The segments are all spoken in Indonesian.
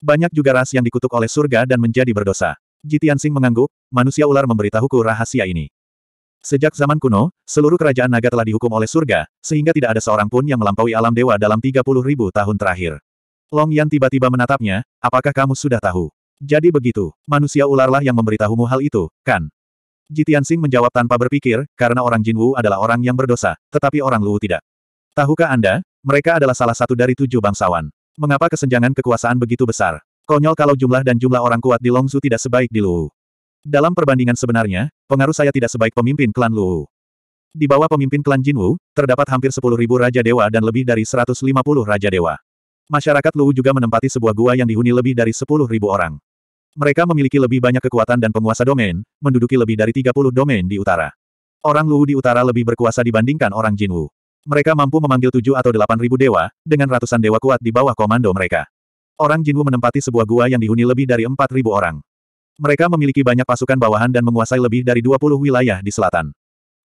Banyak juga ras yang dikutuk oleh surga dan menjadi berdosa. Jitian Sing mengangguk, manusia ular memberitahuku rahasia ini. Sejak zaman kuno, seluruh kerajaan naga telah dihukum oleh surga, sehingga tidak ada seorang pun yang melampaui alam dewa dalam 30 ribu tahun terakhir. Long Yan tiba-tiba menatapnya, apakah kamu sudah tahu? Jadi begitu, manusia ularlah yang memberitahumu hal itu, kan? Jitian Sing menjawab tanpa berpikir, karena orang Jinwu adalah orang yang berdosa, tetapi orang Luwu tidak. Tahukah Anda, mereka adalah salah satu dari tujuh bangsawan. Mengapa kesenjangan kekuasaan begitu besar? Konyol kalau jumlah dan jumlah orang kuat di Longzu tidak sebaik di Luwu. Dalam perbandingan sebenarnya, pengaruh saya tidak sebaik pemimpin klan Luwu. Di bawah pemimpin klan Jinwu, terdapat hampir 10.000 Raja Dewa dan lebih dari 150 Raja Dewa. Masyarakat Luwu juga menempati sebuah gua yang dihuni lebih dari 10.000 orang. Mereka memiliki lebih banyak kekuatan dan penguasa domain, menduduki lebih dari 30 domain di utara. Orang Luwu di utara lebih berkuasa dibandingkan orang Jinwu. Mereka mampu memanggil tujuh atau delapan ribu dewa, dengan ratusan dewa kuat di bawah komando mereka. Orang Jinwu menempati sebuah gua yang dihuni lebih dari empat ribu orang. Mereka memiliki banyak pasukan bawahan dan menguasai lebih dari dua puluh wilayah di selatan.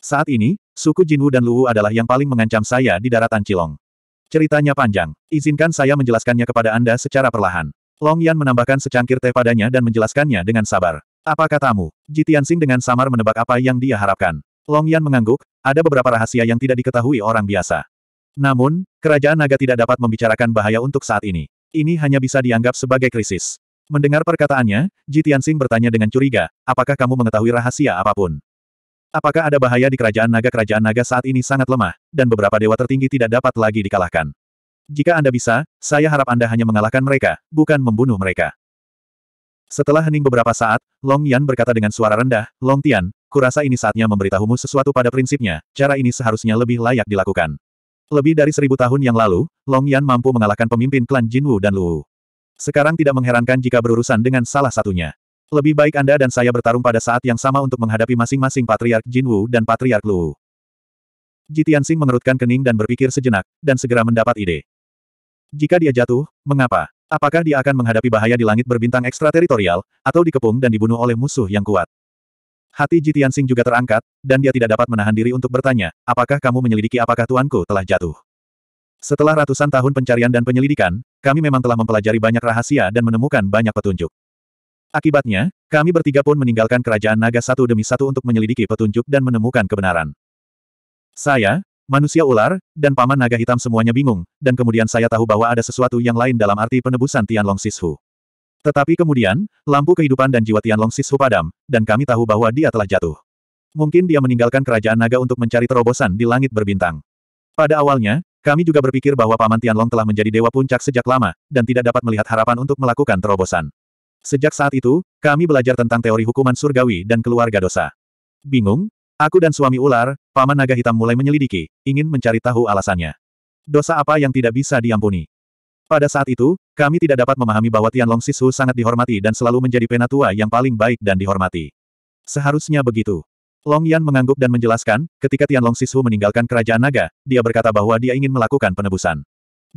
Saat ini, suku Jinwu dan Luwu adalah yang paling mengancam saya di daratan Cilong. Ceritanya panjang. Izinkan saya menjelaskannya kepada Anda secara perlahan. Long Yan menambahkan secangkir teh padanya dan menjelaskannya dengan sabar. Apa katamu? Jitian Jitiansing dengan samar menebak apa yang dia harapkan. Long Yan mengangguk, ada beberapa rahasia yang tidak diketahui orang biasa. Namun, kerajaan naga tidak dapat membicarakan bahaya untuk saat ini. Ini hanya bisa dianggap sebagai krisis. Mendengar perkataannya, Ji Tianxing bertanya dengan curiga, apakah kamu mengetahui rahasia apapun? Apakah ada bahaya di kerajaan naga? Kerajaan naga saat ini sangat lemah, dan beberapa dewa tertinggi tidak dapat lagi dikalahkan. Jika Anda bisa, saya harap Anda hanya mengalahkan mereka, bukan membunuh mereka. Setelah hening beberapa saat, Long Yan berkata dengan suara rendah, Long Tian, kurasa ini saatnya memberitahumu sesuatu pada prinsipnya, cara ini seharusnya lebih layak dilakukan. Lebih dari seribu tahun yang lalu, Long Yan mampu mengalahkan pemimpin klan Jinwu dan Luwu. Sekarang tidak mengherankan jika berurusan dengan salah satunya. Lebih baik Anda dan saya bertarung pada saat yang sama untuk menghadapi masing-masing Patriark Jinwu dan Patriark Luwu. Jitiansing mengerutkan kening dan berpikir sejenak, dan segera mendapat ide. Jika dia jatuh, mengapa? Apakah dia akan menghadapi bahaya di langit berbintang ekstrateritorial, atau dikepung dan dibunuh oleh musuh yang kuat? Hati Jitian Sing juga terangkat, dan dia tidak dapat menahan diri untuk bertanya, apakah kamu menyelidiki apakah tuanku telah jatuh? Setelah ratusan tahun pencarian dan penyelidikan, kami memang telah mempelajari banyak rahasia dan menemukan banyak petunjuk. Akibatnya, kami bertiga pun meninggalkan kerajaan naga satu demi satu untuk menyelidiki petunjuk dan menemukan kebenaran. Saya, manusia ular, dan paman naga hitam semuanya bingung, dan kemudian saya tahu bahwa ada sesuatu yang lain dalam arti penebusan Tianlong Sishu. Tetapi kemudian, lampu kehidupan dan jiwa Tianlong Sishu padam, dan kami tahu bahwa dia telah jatuh. Mungkin dia meninggalkan kerajaan naga untuk mencari terobosan di langit berbintang. Pada awalnya, kami juga berpikir bahwa Paman Tianlong telah menjadi dewa puncak sejak lama, dan tidak dapat melihat harapan untuk melakukan terobosan. Sejak saat itu, kami belajar tentang teori hukuman surgawi dan keluarga dosa. Bingung? Aku dan suami ular, Paman Naga Hitam mulai menyelidiki, ingin mencari tahu alasannya. Dosa apa yang tidak bisa diampuni? Pada saat itu, kami tidak dapat memahami bahwa Tian Long Sisu sangat dihormati dan selalu menjadi penatua yang paling baik dan dihormati. Seharusnya begitu. Long Yan mengangguk dan menjelaskan, ketika Tian Long Sisu meninggalkan kerajaan naga, dia berkata bahwa dia ingin melakukan penebusan.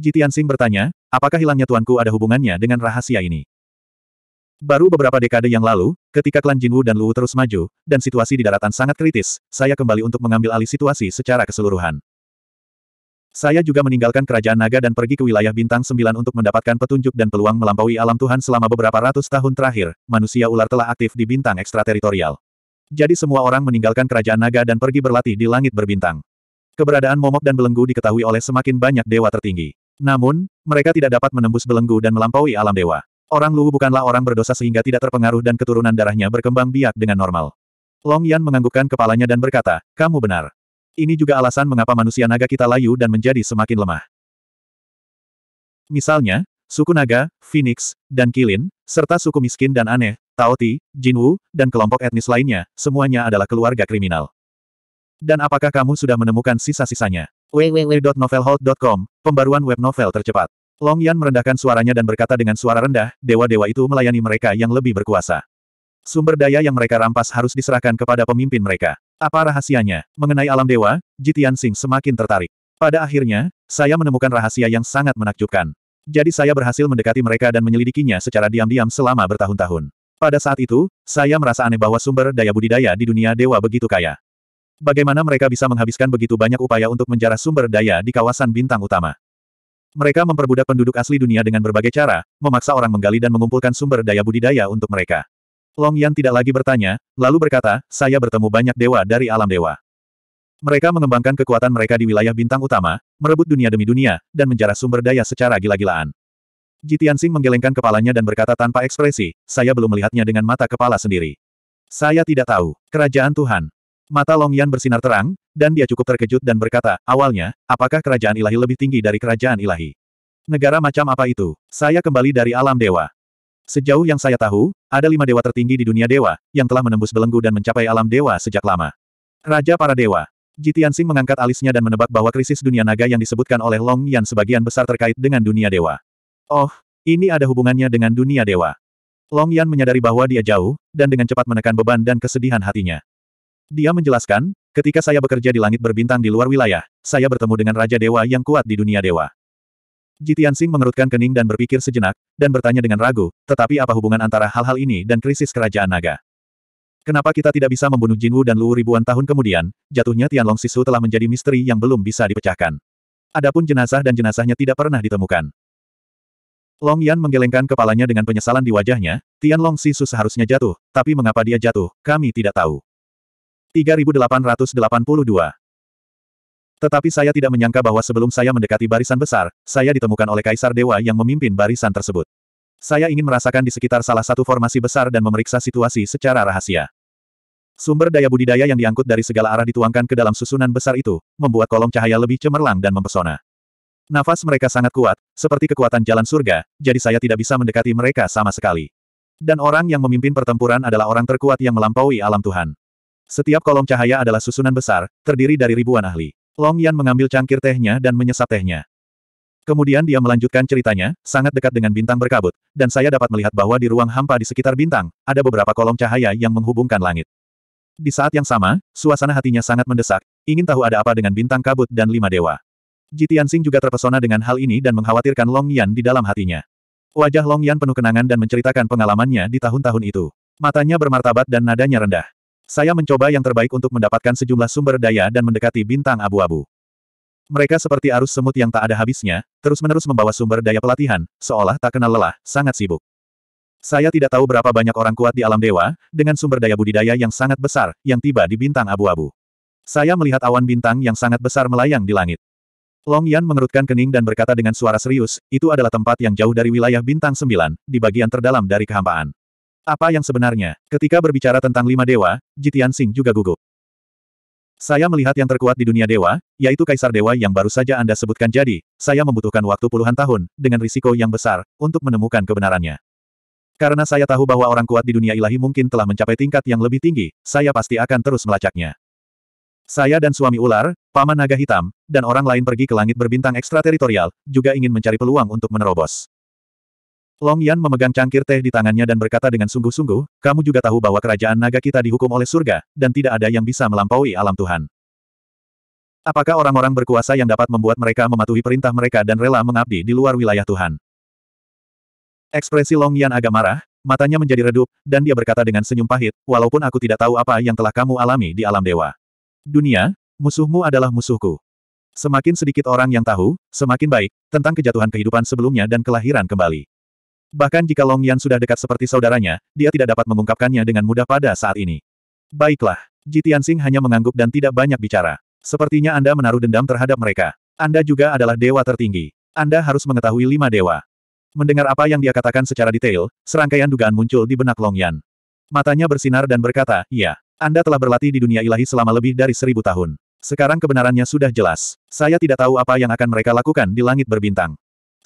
Jitian Sing bertanya, apakah hilangnya tuanku ada hubungannya dengan rahasia ini? Baru beberapa dekade yang lalu, ketika klan Jinwu dan Luwu terus maju, dan situasi di daratan sangat kritis, saya kembali untuk mengambil alih situasi secara keseluruhan. Saya juga meninggalkan kerajaan naga dan pergi ke wilayah bintang sembilan untuk mendapatkan petunjuk dan peluang melampaui alam Tuhan selama beberapa ratus tahun terakhir, manusia ular telah aktif di bintang ekstrateritorial. Jadi semua orang meninggalkan kerajaan naga dan pergi berlatih di langit berbintang. Keberadaan momok dan belenggu diketahui oleh semakin banyak dewa tertinggi. Namun, mereka tidak dapat menembus belenggu dan melampaui alam dewa. Orang Luwu bukanlah orang berdosa sehingga tidak terpengaruh dan keturunan darahnya berkembang biak dengan normal. Long Yan menganggukkan kepalanya dan berkata, kamu benar. Ini juga alasan mengapa manusia naga kita layu dan menjadi semakin lemah. Misalnya, suku naga, phoenix, dan kilin, serta suku miskin dan aneh, Taoti, Jinwu, dan kelompok etnis lainnya, semuanya adalah keluarga kriminal. Dan apakah kamu sudah menemukan sisa-sisanya? www.novelhold.com, pembaruan web novel tercepat. Long Yan merendahkan suaranya dan berkata dengan suara rendah, dewa-dewa itu melayani mereka yang lebih berkuasa. Sumber daya yang mereka rampas harus diserahkan kepada pemimpin mereka. Apa rahasianya? Mengenai alam dewa, Jitian Sing semakin tertarik. Pada akhirnya, saya menemukan rahasia yang sangat menakjubkan. Jadi saya berhasil mendekati mereka dan menyelidikinya secara diam-diam selama bertahun-tahun. Pada saat itu, saya merasa aneh bahwa sumber daya budidaya di dunia dewa begitu kaya. Bagaimana mereka bisa menghabiskan begitu banyak upaya untuk menjarah sumber daya di kawasan bintang utama? Mereka memperbudak penduduk asli dunia dengan berbagai cara, memaksa orang menggali dan mengumpulkan sumber daya budidaya untuk mereka. Long Yan tidak lagi bertanya, lalu berkata, saya bertemu banyak dewa dari alam dewa. Mereka mengembangkan kekuatan mereka di wilayah bintang utama, merebut dunia demi dunia, dan menjarah sumber daya secara gila-gilaan. Jitiansing menggelengkan kepalanya dan berkata tanpa ekspresi, saya belum melihatnya dengan mata kepala sendiri. Saya tidak tahu. Kerajaan Tuhan. Mata Long Yan bersinar terang, dan dia cukup terkejut dan berkata, awalnya, apakah kerajaan ilahi lebih tinggi dari kerajaan ilahi? Negara macam apa itu? Saya kembali dari alam dewa. Sejauh yang saya tahu, ada lima dewa tertinggi di dunia dewa, yang telah menembus belenggu dan mencapai alam dewa sejak lama. Raja para dewa. Jitian Sing mengangkat alisnya dan menebak bahwa krisis dunia naga yang disebutkan oleh Long Yan sebagian besar terkait dengan dunia dewa. Oh, ini ada hubungannya dengan dunia dewa. Long Yan menyadari bahwa dia jauh, dan dengan cepat menekan beban dan kesedihan hatinya. Dia menjelaskan, ketika saya bekerja di langit berbintang di luar wilayah, saya bertemu dengan Raja Dewa yang kuat di dunia dewa. Jitian Sing mengerutkan kening dan berpikir sejenak, dan bertanya dengan ragu, tetapi apa hubungan antara hal-hal ini dan krisis kerajaan naga? Kenapa kita tidak bisa membunuh Jinwu dan Lu ribuan tahun kemudian, jatuhnya Tian Long Sisu telah menjadi misteri yang belum bisa dipecahkan. Adapun jenazah dan jenazahnya tidak pernah ditemukan. Long Yan menggelengkan kepalanya dengan penyesalan di wajahnya, Tian Long Sisu seharusnya jatuh, tapi mengapa dia jatuh, kami tidak tahu. 3882 tetapi saya tidak menyangka bahwa sebelum saya mendekati barisan besar, saya ditemukan oleh Kaisar Dewa yang memimpin barisan tersebut. Saya ingin merasakan di sekitar salah satu formasi besar dan memeriksa situasi secara rahasia. Sumber daya budidaya yang diangkut dari segala arah dituangkan ke dalam susunan besar itu, membuat kolom cahaya lebih cemerlang dan mempesona. Nafas mereka sangat kuat, seperti kekuatan jalan surga, jadi saya tidak bisa mendekati mereka sama sekali. Dan orang yang memimpin pertempuran adalah orang terkuat yang melampaui alam Tuhan. Setiap kolom cahaya adalah susunan besar, terdiri dari ribuan ahli. Long Yan mengambil cangkir tehnya dan menyesap tehnya. Kemudian dia melanjutkan ceritanya, sangat dekat dengan bintang berkabut, dan saya dapat melihat bahwa di ruang hampa di sekitar bintang, ada beberapa kolom cahaya yang menghubungkan langit. Di saat yang sama, suasana hatinya sangat mendesak, ingin tahu ada apa dengan bintang kabut dan lima dewa. Jitiansing juga terpesona dengan hal ini dan mengkhawatirkan Long Yan di dalam hatinya. Wajah Long Yan penuh kenangan dan menceritakan pengalamannya di tahun-tahun itu. Matanya bermartabat dan nadanya rendah. Saya mencoba yang terbaik untuk mendapatkan sejumlah sumber daya dan mendekati bintang abu-abu. Mereka seperti arus semut yang tak ada habisnya, terus-menerus membawa sumber daya pelatihan, seolah tak kenal lelah, sangat sibuk. Saya tidak tahu berapa banyak orang kuat di alam dewa, dengan sumber daya budidaya yang sangat besar, yang tiba di bintang abu-abu. Saya melihat awan bintang yang sangat besar melayang di langit. Long Yan mengerutkan kening dan berkata dengan suara serius, itu adalah tempat yang jauh dari wilayah bintang sembilan, di bagian terdalam dari kehampaan. Apa yang sebenarnya? Ketika berbicara tentang lima dewa, Jitian Sing juga gugup. Saya melihat yang terkuat di dunia dewa, yaitu Kaisar Dewa yang baru saja Anda sebutkan jadi, saya membutuhkan waktu puluhan tahun, dengan risiko yang besar, untuk menemukan kebenarannya. Karena saya tahu bahwa orang kuat di dunia ilahi mungkin telah mencapai tingkat yang lebih tinggi, saya pasti akan terus melacaknya. Saya dan suami ular, paman naga hitam, dan orang lain pergi ke langit berbintang ekstrateritorial, juga ingin mencari peluang untuk menerobos. Long Yan memegang cangkir teh di tangannya dan berkata dengan sungguh-sungguh, kamu juga tahu bahwa kerajaan naga kita dihukum oleh surga, dan tidak ada yang bisa melampaui alam Tuhan. Apakah orang-orang berkuasa yang dapat membuat mereka mematuhi perintah mereka dan rela mengabdi di luar wilayah Tuhan? Ekspresi Long Yan agak marah, matanya menjadi redup, dan dia berkata dengan senyum pahit, walaupun aku tidak tahu apa yang telah kamu alami di alam dewa. Dunia, musuhmu adalah musuhku. Semakin sedikit orang yang tahu, semakin baik, tentang kejatuhan kehidupan sebelumnya dan kelahiran kembali. Bahkan jika Long Yan sudah dekat seperti saudaranya, dia tidak dapat mengungkapkannya dengan mudah pada saat ini. Baiklah, Sing hanya mengangguk dan tidak banyak bicara. Sepertinya Anda menaruh dendam terhadap mereka. Anda juga adalah dewa tertinggi. Anda harus mengetahui lima dewa. Mendengar apa yang dia katakan secara detail, serangkaian dugaan muncul di benak Long Yan. Matanya bersinar dan berkata, iya, Anda telah berlatih di dunia ilahi selama lebih dari seribu tahun. Sekarang kebenarannya sudah jelas. Saya tidak tahu apa yang akan mereka lakukan di langit berbintang.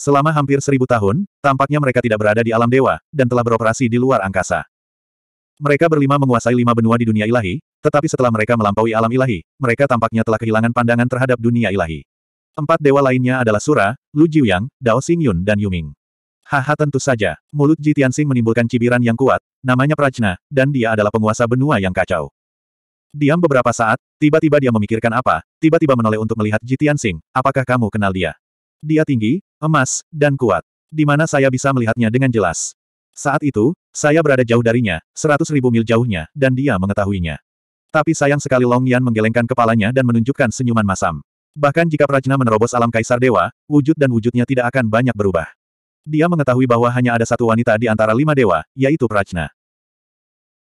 Selama hampir seribu tahun, tampaknya mereka tidak berada di alam dewa, dan telah beroperasi di luar angkasa. Mereka berlima menguasai lima benua di dunia ilahi, tetapi setelah mereka melampaui alam ilahi, mereka tampaknya telah kehilangan pandangan terhadap dunia ilahi. Empat dewa lainnya adalah Sura, Lu Jiuyang, Dao Xingyun dan Yuming. Haha tentu saja, mulut Ji Tianxing menimbulkan cibiran yang kuat, namanya Prajna, dan dia adalah penguasa benua yang kacau. Diam beberapa saat, tiba-tiba dia memikirkan apa, tiba-tiba menoleh untuk melihat Ji Tianxing, apakah kamu kenal dia? Dia tinggi, emas, dan kuat. Di mana saya bisa melihatnya dengan jelas. Saat itu, saya berada jauh darinya, seratus ribu mil jauhnya, dan dia mengetahuinya. Tapi sayang sekali Long Yan menggelengkan kepalanya dan menunjukkan senyuman masam. Bahkan jika Prajna menerobos alam kaisar dewa, wujud dan wujudnya tidak akan banyak berubah. Dia mengetahui bahwa hanya ada satu wanita di antara lima dewa, yaitu Prajna.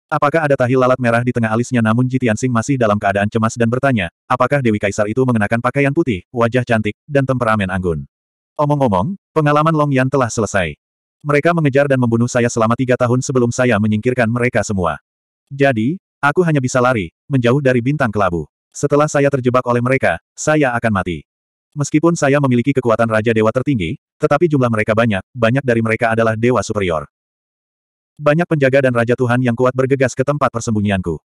Apakah ada tahi lalat merah di tengah alisnya namun Jitian Sing masih dalam keadaan cemas dan bertanya, apakah Dewi Kaisar itu mengenakan pakaian putih, wajah cantik, dan temperamen anggun. Omong-omong, pengalaman Long Yan telah selesai. Mereka mengejar dan membunuh saya selama tiga tahun sebelum saya menyingkirkan mereka semua. Jadi, aku hanya bisa lari, menjauh dari bintang kelabu. Setelah saya terjebak oleh mereka, saya akan mati. Meskipun saya memiliki kekuatan Raja Dewa tertinggi, tetapi jumlah mereka banyak, banyak dari mereka adalah Dewa Superior. Banyak penjaga dan Raja Tuhan yang kuat bergegas ke tempat persembunyianku.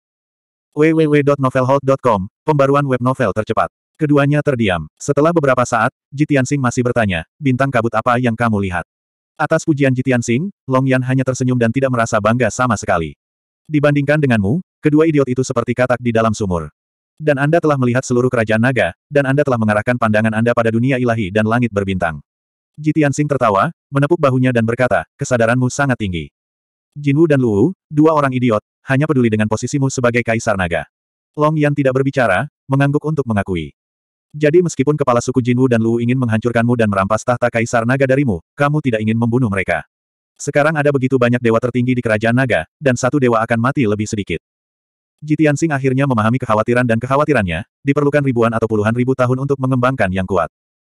www.novelhold.com, pembaruan web novel tercepat. Keduanya terdiam. Setelah beberapa saat, Jitian Sing masih bertanya, bintang kabut apa yang kamu lihat? Atas pujian Jitian Sing, Long Yan hanya tersenyum dan tidak merasa bangga sama sekali. Dibandingkan denganmu, kedua idiot itu seperti katak di dalam sumur. Dan Anda telah melihat seluruh kerajaan naga, dan Anda telah mengarahkan pandangan Anda pada dunia ilahi dan langit berbintang. Jitian Sing tertawa, menepuk bahunya dan berkata, kesadaranmu sangat tinggi. Jinwu dan Luwu, dua orang idiot, hanya peduli dengan posisimu sebagai Kaisar Naga. Long Yan tidak berbicara, mengangguk untuk mengakui. Jadi meskipun kepala suku Jinwu dan Luwu ingin menghancurkanmu dan merampas tahta Kaisar Naga darimu, kamu tidak ingin membunuh mereka. Sekarang ada begitu banyak dewa tertinggi di kerajaan Naga, dan satu dewa akan mati lebih sedikit. Jitian Sing akhirnya memahami kekhawatiran dan kekhawatirannya, diperlukan ribuan atau puluhan ribu tahun untuk mengembangkan yang kuat.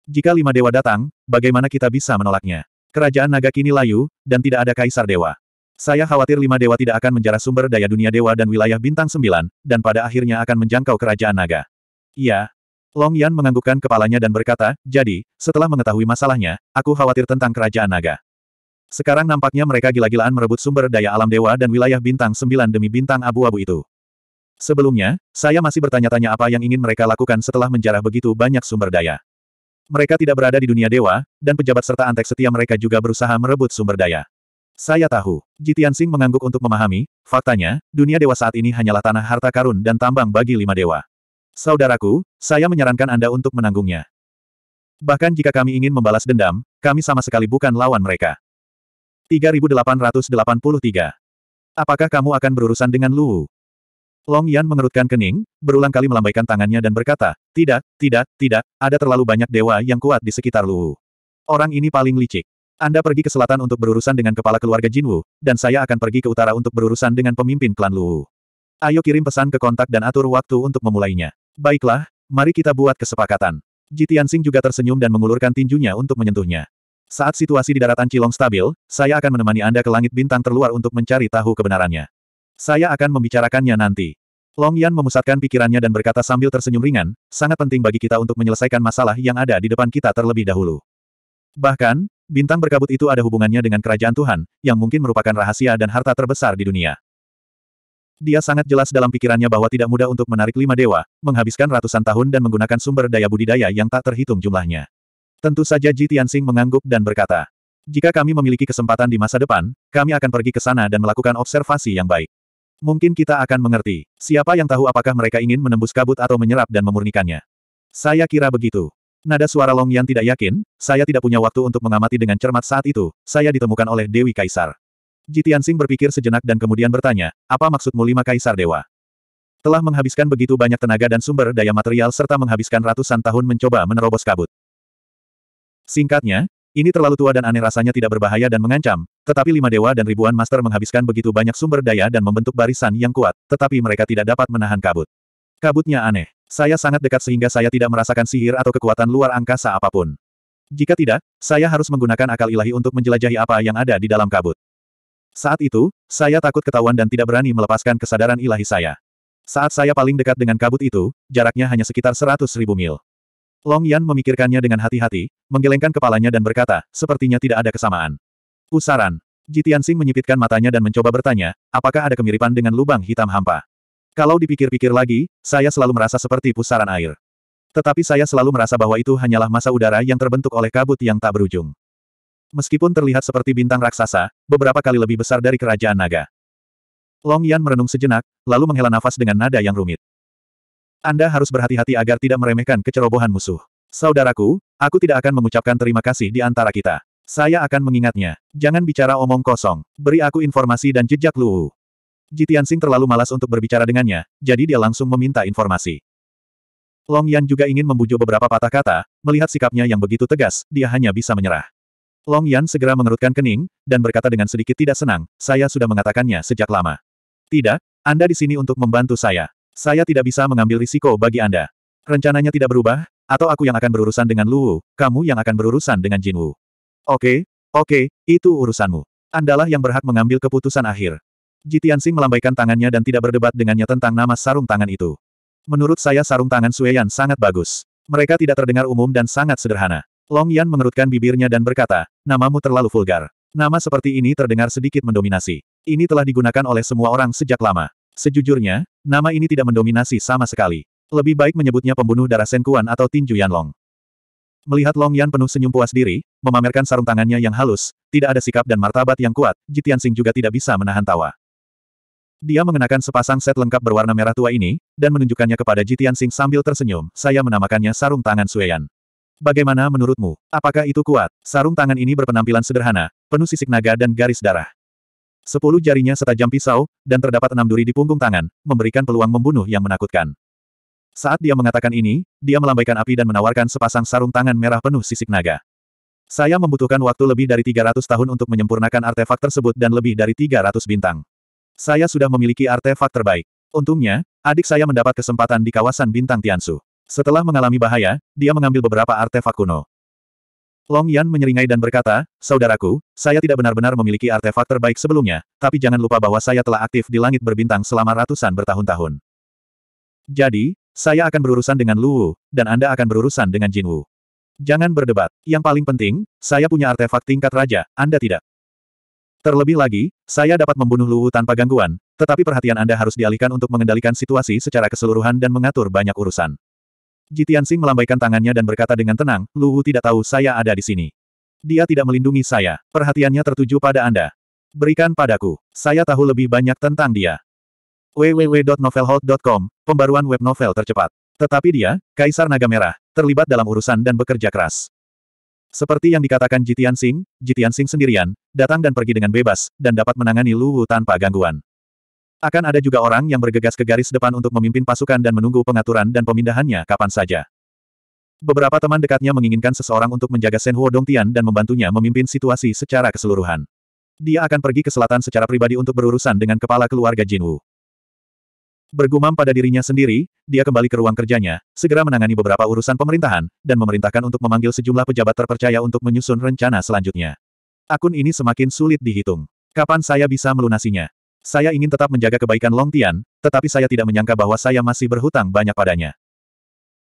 Jika lima dewa datang, bagaimana kita bisa menolaknya? Kerajaan Naga kini layu, dan tidak ada kaisar dewa. Saya khawatir lima dewa tidak akan menjarah sumber daya dunia dewa dan wilayah bintang sembilan, dan pada akhirnya akan menjangkau kerajaan naga. Iya. Long Yan menganggukkan kepalanya dan berkata, jadi, setelah mengetahui masalahnya, aku khawatir tentang kerajaan naga. Sekarang nampaknya mereka gila-gilaan merebut sumber daya alam dewa dan wilayah bintang sembilan demi bintang abu-abu itu. Sebelumnya, saya masih bertanya-tanya apa yang ingin mereka lakukan setelah menjarah begitu banyak sumber daya. Mereka tidak berada di dunia dewa, dan pejabat serta antek setia mereka juga berusaha merebut sumber daya. Saya tahu. Jitian Sing mengangguk untuk memahami, faktanya, dunia dewa saat ini hanyalah tanah harta karun dan tambang bagi lima dewa. Saudaraku, saya menyarankan Anda untuk menanggungnya. Bahkan jika kami ingin membalas dendam, kami sama sekali bukan lawan mereka. 3883. Apakah kamu akan berurusan dengan Lu? Long Yan mengerutkan kening, berulang kali melambaikan tangannya dan berkata, tidak, tidak, tidak, ada terlalu banyak dewa yang kuat di sekitar Lu. Orang ini paling licik. Anda pergi ke selatan untuk berurusan dengan kepala keluarga Jinwu, dan saya akan pergi ke utara untuk berurusan dengan pemimpin klan Luwu. Ayo kirim pesan ke kontak dan atur waktu untuk memulainya. Baiklah, mari kita buat kesepakatan. Jitiansing juga tersenyum dan mengulurkan tinjunya untuk menyentuhnya. Saat situasi di daratan Cilong stabil, saya akan menemani Anda ke langit bintang terluar untuk mencari tahu kebenarannya. Saya akan membicarakannya nanti. Long Yan memusatkan pikirannya dan berkata sambil tersenyum ringan, sangat penting bagi kita untuk menyelesaikan masalah yang ada di depan kita terlebih dahulu. Bahkan, Bintang berkabut itu ada hubungannya dengan kerajaan Tuhan, yang mungkin merupakan rahasia dan harta terbesar di dunia. Dia sangat jelas dalam pikirannya bahwa tidak mudah untuk menarik lima dewa, menghabiskan ratusan tahun dan menggunakan sumber daya budidaya yang tak terhitung jumlahnya. Tentu saja Ji Tianxing mengangguk dan berkata, jika kami memiliki kesempatan di masa depan, kami akan pergi ke sana dan melakukan observasi yang baik. Mungkin kita akan mengerti. Siapa yang tahu apakah mereka ingin menembus kabut atau menyerap dan memurnikannya. Saya kira begitu. Nada suara Long Yan tidak yakin, saya tidak punya waktu untuk mengamati dengan cermat saat itu, saya ditemukan oleh Dewi Kaisar. Jitian Sing berpikir sejenak dan kemudian bertanya, apa maksudmu lima kaisar dewa? Telah menghabiskan begitu banyak tenaga dan sumber daya material serta menghabiskan ratusan tahun mencoba menerobos kabut. Singkatnya, ini terlalu tua dan aneh rasanya tidak berbahaya dan mengancam, tetapi lima dewa dan ribuan master menghabiskan begitu banyak sumber daya dan membentuk barisan yang kuat, tetapi mereka tidak dapat menahan kabut. Kabutnya aneh. Saya sangat dekat sehingga saya tidak merasakan sihir atau kekuatan luar angkasa apapun. Jika tidak, saya harus menggunakan akal ilahi untuk menjelajahi apa yang ada di dalam kabut. Saat itu, saya takut ketahuan dan tidak berani melepaskan kesadaran ilahi saya. Saat saya paling dekat dengan kabut itu, jaraknya hanya sekitar seratus ribu mil. Long Yan memikirkannya dengan hati-hati, menggelengkan kepalanya dan berkata, sepertinya tidak ada kesamaan. Pusaran. Sing menyipitkan matanya dan mencoba bertanya, apakah ada kemiripan dengan lubang hitam hampa? Kalau dipikir-pikir lagi, saya selalu merasa seperti pusaran air. Tetapi saya selalu merasa bahwa itu hanyalah masa udara yang terbentuk oleh kabut yang tak berujung. Meskipun terlihat seperti bintang raksasa, beberapa kali lebih besar dari kerajaan naga. Long Yan merenung sejenak, lalu menghela nafas dengan nada yang rumit. Anda harus berhati-hati agar tidak meremehkan kecerobohan musuh. Saudaraku, aku tidak akan mengucapkan terima kasih di antara kita. Saya akan mengingatnya. Jangan bicara omong kosong. Beri aku informasi dan jejak luhu. Jitiansing terlalu malas untuk berbicara dengannya, jadi dia langsung meminta informasi. Long Yan juga ingin membujuk beberapa patah kata, melihat sikapnya yang begitu tegas, dia hanya bisa menyerah. Long Yan segera mengerutkan kening, dan berkata dengan sedikit tidak senang, saya sudah mengatakannya sejak lama. Tidak, Anda di sini untuk membantu saya. Saya tidak bisa mengambil risiko bagi Anda. Rencananya tidak berubah, atau aku yang akan berurusan dengan Lu, kamu yang akan berurusan dengan Jin Wu. Oke, oke, itu urusanmu. Andalah yang berhak mengambil keputusan akhir. Jitiansing melambaikan tangannya dan tidak berdebat dengannya tentang nama sarung tangan itu. Menurut saya sarung tangan Sueyan sangat bagus. Mereka tidak terdengar umum dan sangat sederhana. Long Yan mengerutkan bibirnya dan berkata, namamu terlalu vulgar. Nama seperti ini terdengar sedikit mendominasi. Ini telah digunakan oleh semua orang sejak lama. Sejujurnya, nama ini tidak mendominasi sama sekali. Lebih baik menyebutnya pembunuh darah Senkuan atau Tinju Yanlong. Melihat Long Yan penuh senyum puas diri, memamerkan sarung tangannya yang halus, tidak ada sikap dan martabat yang kuat, Jitian Sing juga tidak bisa menahan tawa. Dia mengenakan sepasang set lengkap berwarna merah tua ini, dan menunjukkannya kepada Jitian Sing sambil tersenyum, saya menamakannya sarung tangan Sueyan. Bagaimana menurutmu? Apakah itu kuat? Sarung tangan ini berpenampilan sederhana, penuh sisik naga dan garis darah. Sepuluh jarinya setajam pisau, dan terdapat enam duri di punggung tangan, memberikan peluang membunuh yang menakutkan. Saat dia mengatakan ini, dia melambaikan api dan menawarkan sepasang sarung tangan merah penuh sisik naga. Saya membutuhkan waktu lebih dari 300 tahun untuk menyempurnakan artefak tersebut dan lebih dari 300 bintang. Saya sudah memiliki artefak terbaik. Untungnya, adik saya mendapat kesempatan di kawasan bintang Tiansu. Setelah mengalami bahaya, dia mengambil beberapa artefak kuno. Long Yan menyeringai dan berkata, Saudaraku, saya tidak benar-benar memiliki artefak terbaik sebelumnya, tapi jangan lupa bahwa saya telah aktif di langit berbintang selama ratusan bertahun-tahun. Jadi, saya akan berurusan dengan Luwu, dan Anda akan berurusan dengan Jinwu. Jangan berdebat. Yang paling penting, saya punya artefak tingkat raja, Anda tidak. Terlebih lagi, saya dapat membunuh Luwu tanpa gangguan, tetapi perhatian Anda harus dialihkan untuk mengendalikan situasi secara keseluruhan dan mengatur banyak urusan. Jitian Sing melambaikan tangannya dan berkata dengan tenang, Luwu tidak tahu saya ada di sini. Dia tidak melindungi saya, perhatiannya tertuju pada Anda. Berikan padaku, saya tahu lebih banyak tentang dia www.novelhot.com pembaruan web novel tercepat. Tetapi dia, Kaisar Naga Merah, terlibat dalam urusan dan bekerja keras. Seperti yang dikatakan Jitian Sing, Jitian Sing sendirian, datang dan pergi dengan bebas, dan dapat menangani Lu Wu tanpa gangguan. Akan ada juga orang yang bergegas ke garis depan untuk memimpin pasukan dan menunggu pengaturan dan pemindahannya kapan saja. Beberapa teman dekatnya menginginkan seseorang untuk menjaga Shen Huo Dongtian dan membantunya memimpin situasi secara keseluruhan. Dia akan pergi ke selatan secara pribadi untuk berurusan dengan kepala keluarga Jinwu. Bergumam pada dirinya sendiri, dia kembali ke ruang kerjanya, segera menangani beberapa urusan pemerintahan, dan memerintahkan untuk memanggil sejumlah pejabat terpercaya untuk menyusun rencana selanjutnya. Akun ini semakin sulit dihitung. Kapan saya bisa melunasinya? Saya ingin tetap menjaga kebaikan Long Tian, tetapi saya tidak menyangka bahwa saya masih berhutang banyak padanya.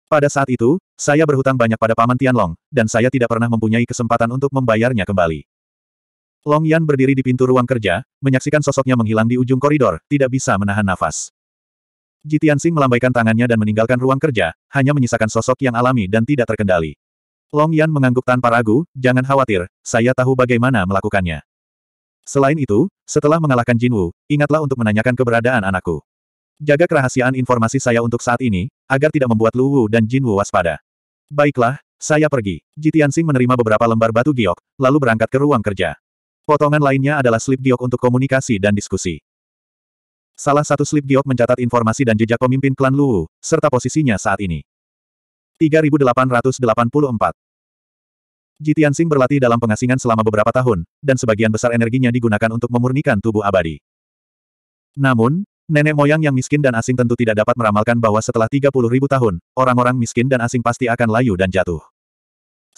Pada saat itu, saya berhutang banyak pada Paman Tian Long, dan saya tidak pernah mempunyai kesempatan untuk membayarnya kembali. Long Yan berdiri di pintu ruang kerja, menyaksikan sosoknya menghilang di ujung koridor, tidak bisa menahan nafas. Sing melambaikan tangannya dan meninggalkan ruang kerja, hanya menyisakan sosok yang alami dan tidak terkendali. Long Yan mengangguk tanpa ragu, jangan khawatir, saya tahu bagaimana melakukannya. Selain itu, setelah mengalahkan Jinwu, ingatlah untuk menanyakan keberadaan anakku. Jaga kerahasiaan informasi saya untuk saat ini, agar tidak membuat Lu Wu dan Jinwu waspada. Baiklah, saya pergi. Sing menerima beberapa lembar batu giok, lalu berangkat ke ruang kerja. Potongan lainnya adalah slip giok untuk komunikasi dan diskusi. Salah satu slip giok mencatat informasi dan jejak pemimpin klan Luwu, serta posisinya saat ini. 3884 Jitian Sing berlatih dalam pengasingan selama beberapa tahun, dan sebagian besar energinya digunakan untuk memurnikan tubuh abadi. Namun, nenek moyang yang miskin dan asing tentu tidak dapat meramalkan bahwa setelah 30 ribu tahun, orang-orang miskin dan asing pasti akan layu dan jatuh.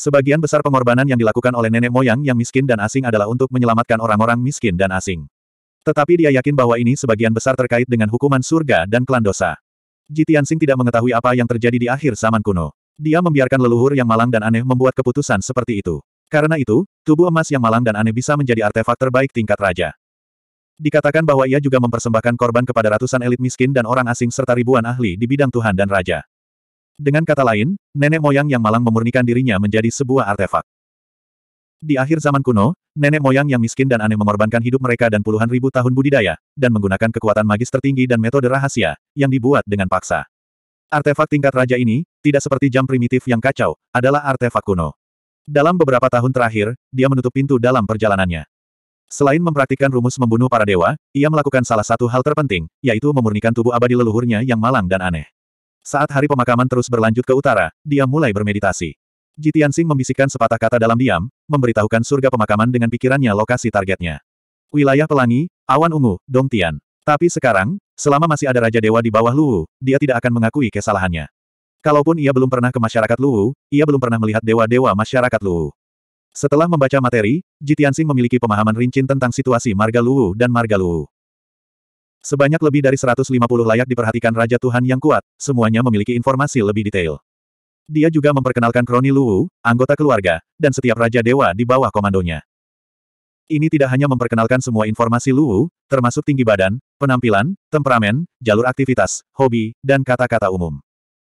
Sebagian besar pengorbanan yang dilakukan oleh nenek moyang yang miskin dan asing adalah untuk menyelamatkan orang-orang miskin dan asing. Tetapi dia yakin bahwa ini sebagian besar terkait dengan hukuman surga dan klan dosa. Jitiansing tidak mengetahui apa yang terjadi di akhir zaman kuno. Dia membiarkan leluhur yang malang dan aneh membuat keputusan seperti itu. Karena itu, tubuh emas yang malang dan aneh bisa menjadi artefak terbaik tingkat raja. Dikatakan bahwa ia juga mempersembahkan korban kepada ratusan elit miskin dan orang asing serta ribuan ahli di bidang Tuhan dan Raja. Dengan kata lain, nenek moyang yang malang memurnikan dirinya menjadi sebuah artefak. Di akhir zaman kuno, nenek moyang yang miskin dan aneh mengorbankan hidup mereka dan puluhan ribu tahun budidaya, dan menggunakan kekuatan magis tertinggi dan metode rahasia, yang dibuat dengan paksa. Artefak tingkat raja ini, tidak seperti jam primitif yang kacau, adalah artefak kuno. Dalam beberapa tahun terakhir, dia menutup pintu dalam perjalanannya. Selain mempraktikkan rumus membunuh para dewa, ia melakukan salah satu hal terpenting, yaitu memurnikan tubuh abadi leluhurnya yang malang dan aneh. Saat hari pemakaman terus berlanjut ke utara, dia mulai bermeditasi. Jitian Jitiansing membisikkan sepatah kata dalam diam, memberitahukan surga pemakaman dengan pikirannya lokasi targetnya. Wilayah pelangi, awan ungu, Dong Tian. Tapi sekarang, selama masih ada Raja Dewa di bawah Luwu, dia tidak akan mengakui kesalahannya. Kalaupun ia belum pernah ke masyarakat Luwu, ia belum pernah melihat dewa-dewa masyarakat Luwu. Setelah membaca materi, Jitian Jitiansing memiliki pemahaman rincin tentang situasi Marga Luwu dan Marga Luwu. Sebanyak lebih dari 150 layak diperhatikan Raja Tuhan yang kuat, semuanya memiliki informasi lebih detail. Dia juga memperkenalkan Kroni Luwu, anggota keluarga, dan setiap Raja Dewa di bawah komandonya. Ini tidak hanya memperkenalkan semua informasi Luwu, termasuk tinggi badan, penampilan, temperamen, jalur aktivitas, hobi, dan kata-kata umum.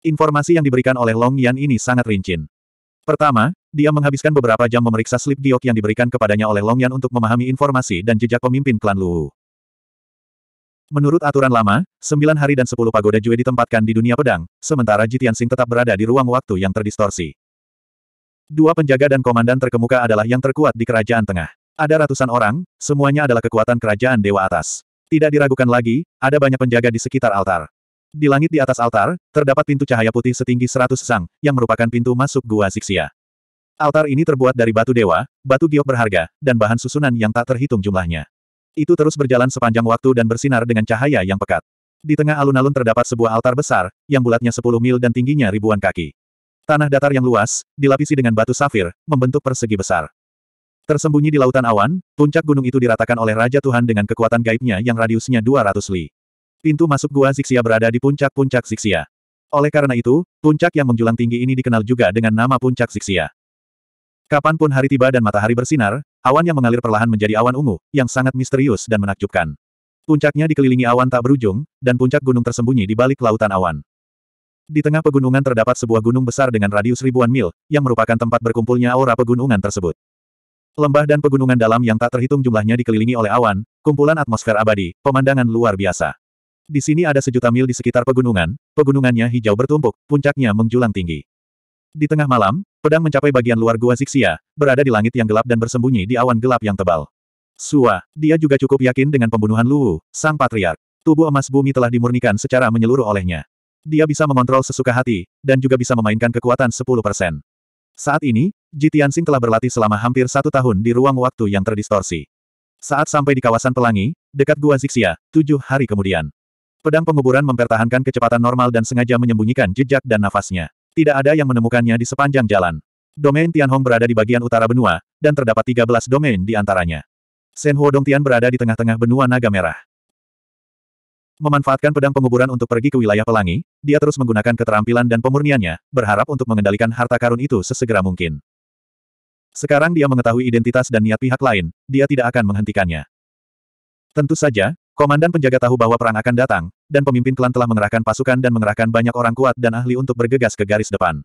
Informasi yang diberikan oleh Long Yan ini sangat rinci. Pertama, dia menghabiskan beberapa jam memeriksa slip diok yang diberikan kepadanya oleh Long Yan untuk memahami informasi dan jejak pemimpin klan Luwu. Menurut aturan lama, sembilan hari dan sepuluh pagoda Jue ditempatkan di dunia pedang, sementara Jitian Sing tetap berada di ruang waktu yang terdistorsi. Dua penjaga dan komandan terkemuka adalah yang terkuat di kerajaan tengah. Ada ratusan orang, semuanya adalah kekuatan kerajaan dewa atas. Tidak diragukan lagi, ada banyak penjaga di sekitar altar. Di langit di atas altar, terdapat pintu cahaya putih setinggi seratus sang, yang merupakan pintu masuk gua siksia. Altar ini terbuat dari batu dewa, batu giok berharga, dan bahan susunan yang tak terhitung jumlahnya. Itu terus berjalan sepanjang waktu dan bersinar dengan cahaya yang pekat. Di tengah alun-alun terdapat sebuah altar besar, yang bulatnya 10 mil dan tingginya ribuan kaki. Tanah datar yang luas, dilapisi dengan batu safir, membentuk persegi besar. Tersembunyi di lautan awan, puncak gunung itu diratakan oleh Raja Tuhan dengan kekuatan gaibnya yang radiusnya 200 li. Pintu masuk gua Ziksia berada di puncak-puncak Ziksia. Oleh karena itu, puncak yang menjulang tinggi ini dikenal juga dengan nama puncak Ziksia. Kapanpun hari tiba dan matahari bersinar, Awan yang mengalir perlahan menjadi awan ungu, yang sangat misterius dan menakjubkan. Puncaknya dikelilingi awan tak berujung, dan puncak gunung tersembunyi di balik lautan awan. Di tengah pegunungan terdapat sebuah gunung besar dengan radius ribuan mil, yang merupakan tempat berkumpulnya aura pegunungan tersebut. Lembah dan pegunungan dalam yang tak terhitung jumlahnya dikelilingi oleh awan, kumpulan atmosfer abadi, pemandangan luar biasa. Di sini ada sejuta mil di sekitar pegunungan, pegunungannya hijau bertumpuk, puncaknya menjulang tinggi. Di tengah malam, pedang mencapai bagian luar gua Zixia, berada di langit yang gelap dan bersembunyi di awan gelap yang tebal. Sua, dia juga cukup yakin dengan pembunuhan Luwu, sang patriark. Tubuh emas bumi telah dimurnikan secara menyeluruh olehnya. Dia bisa mengontrol sesuka hati, dan juga bisa memainkan kekuatan 10%. Saat ini, Ji Tianxing telah berlatih selama hampir satu tahun di ruang waktu yang terdistorsi. Saat sampai di kawasan pelangi, dekat gua Zixia, tujuh hari kemudian. Pedang penguburan mempertahankan kecepatan normal dan sengaja menyembunyikan jejak dan nafasnya. Tidak ada yang menemukannya di sepanjang jalan. Domain Tianhong berada di bagian utara benua, dan terdapat 13 domain di antaranya. Senhuo Dongtian berada di tengah-tengah benua naga merah. Memanfaatkan pedang penguburan untuk pergi ke wilayah pelangi, dia terus menggunakan keterampilan dan pemurniannya, berharap untuk mengendalikan harta karun itu sesegera mungkin. Sekarang dia mengetahui identitas dan niat pihak lain, dia tidak akan menghentikannya. Tentu saja, komandan penjaga tahu bahwa perang akan datang, dan pemimpin klan telah mengerahkan pasukan dan mengerahkan banyak orang kuat dan ahli untuk bergegas ke garis depan.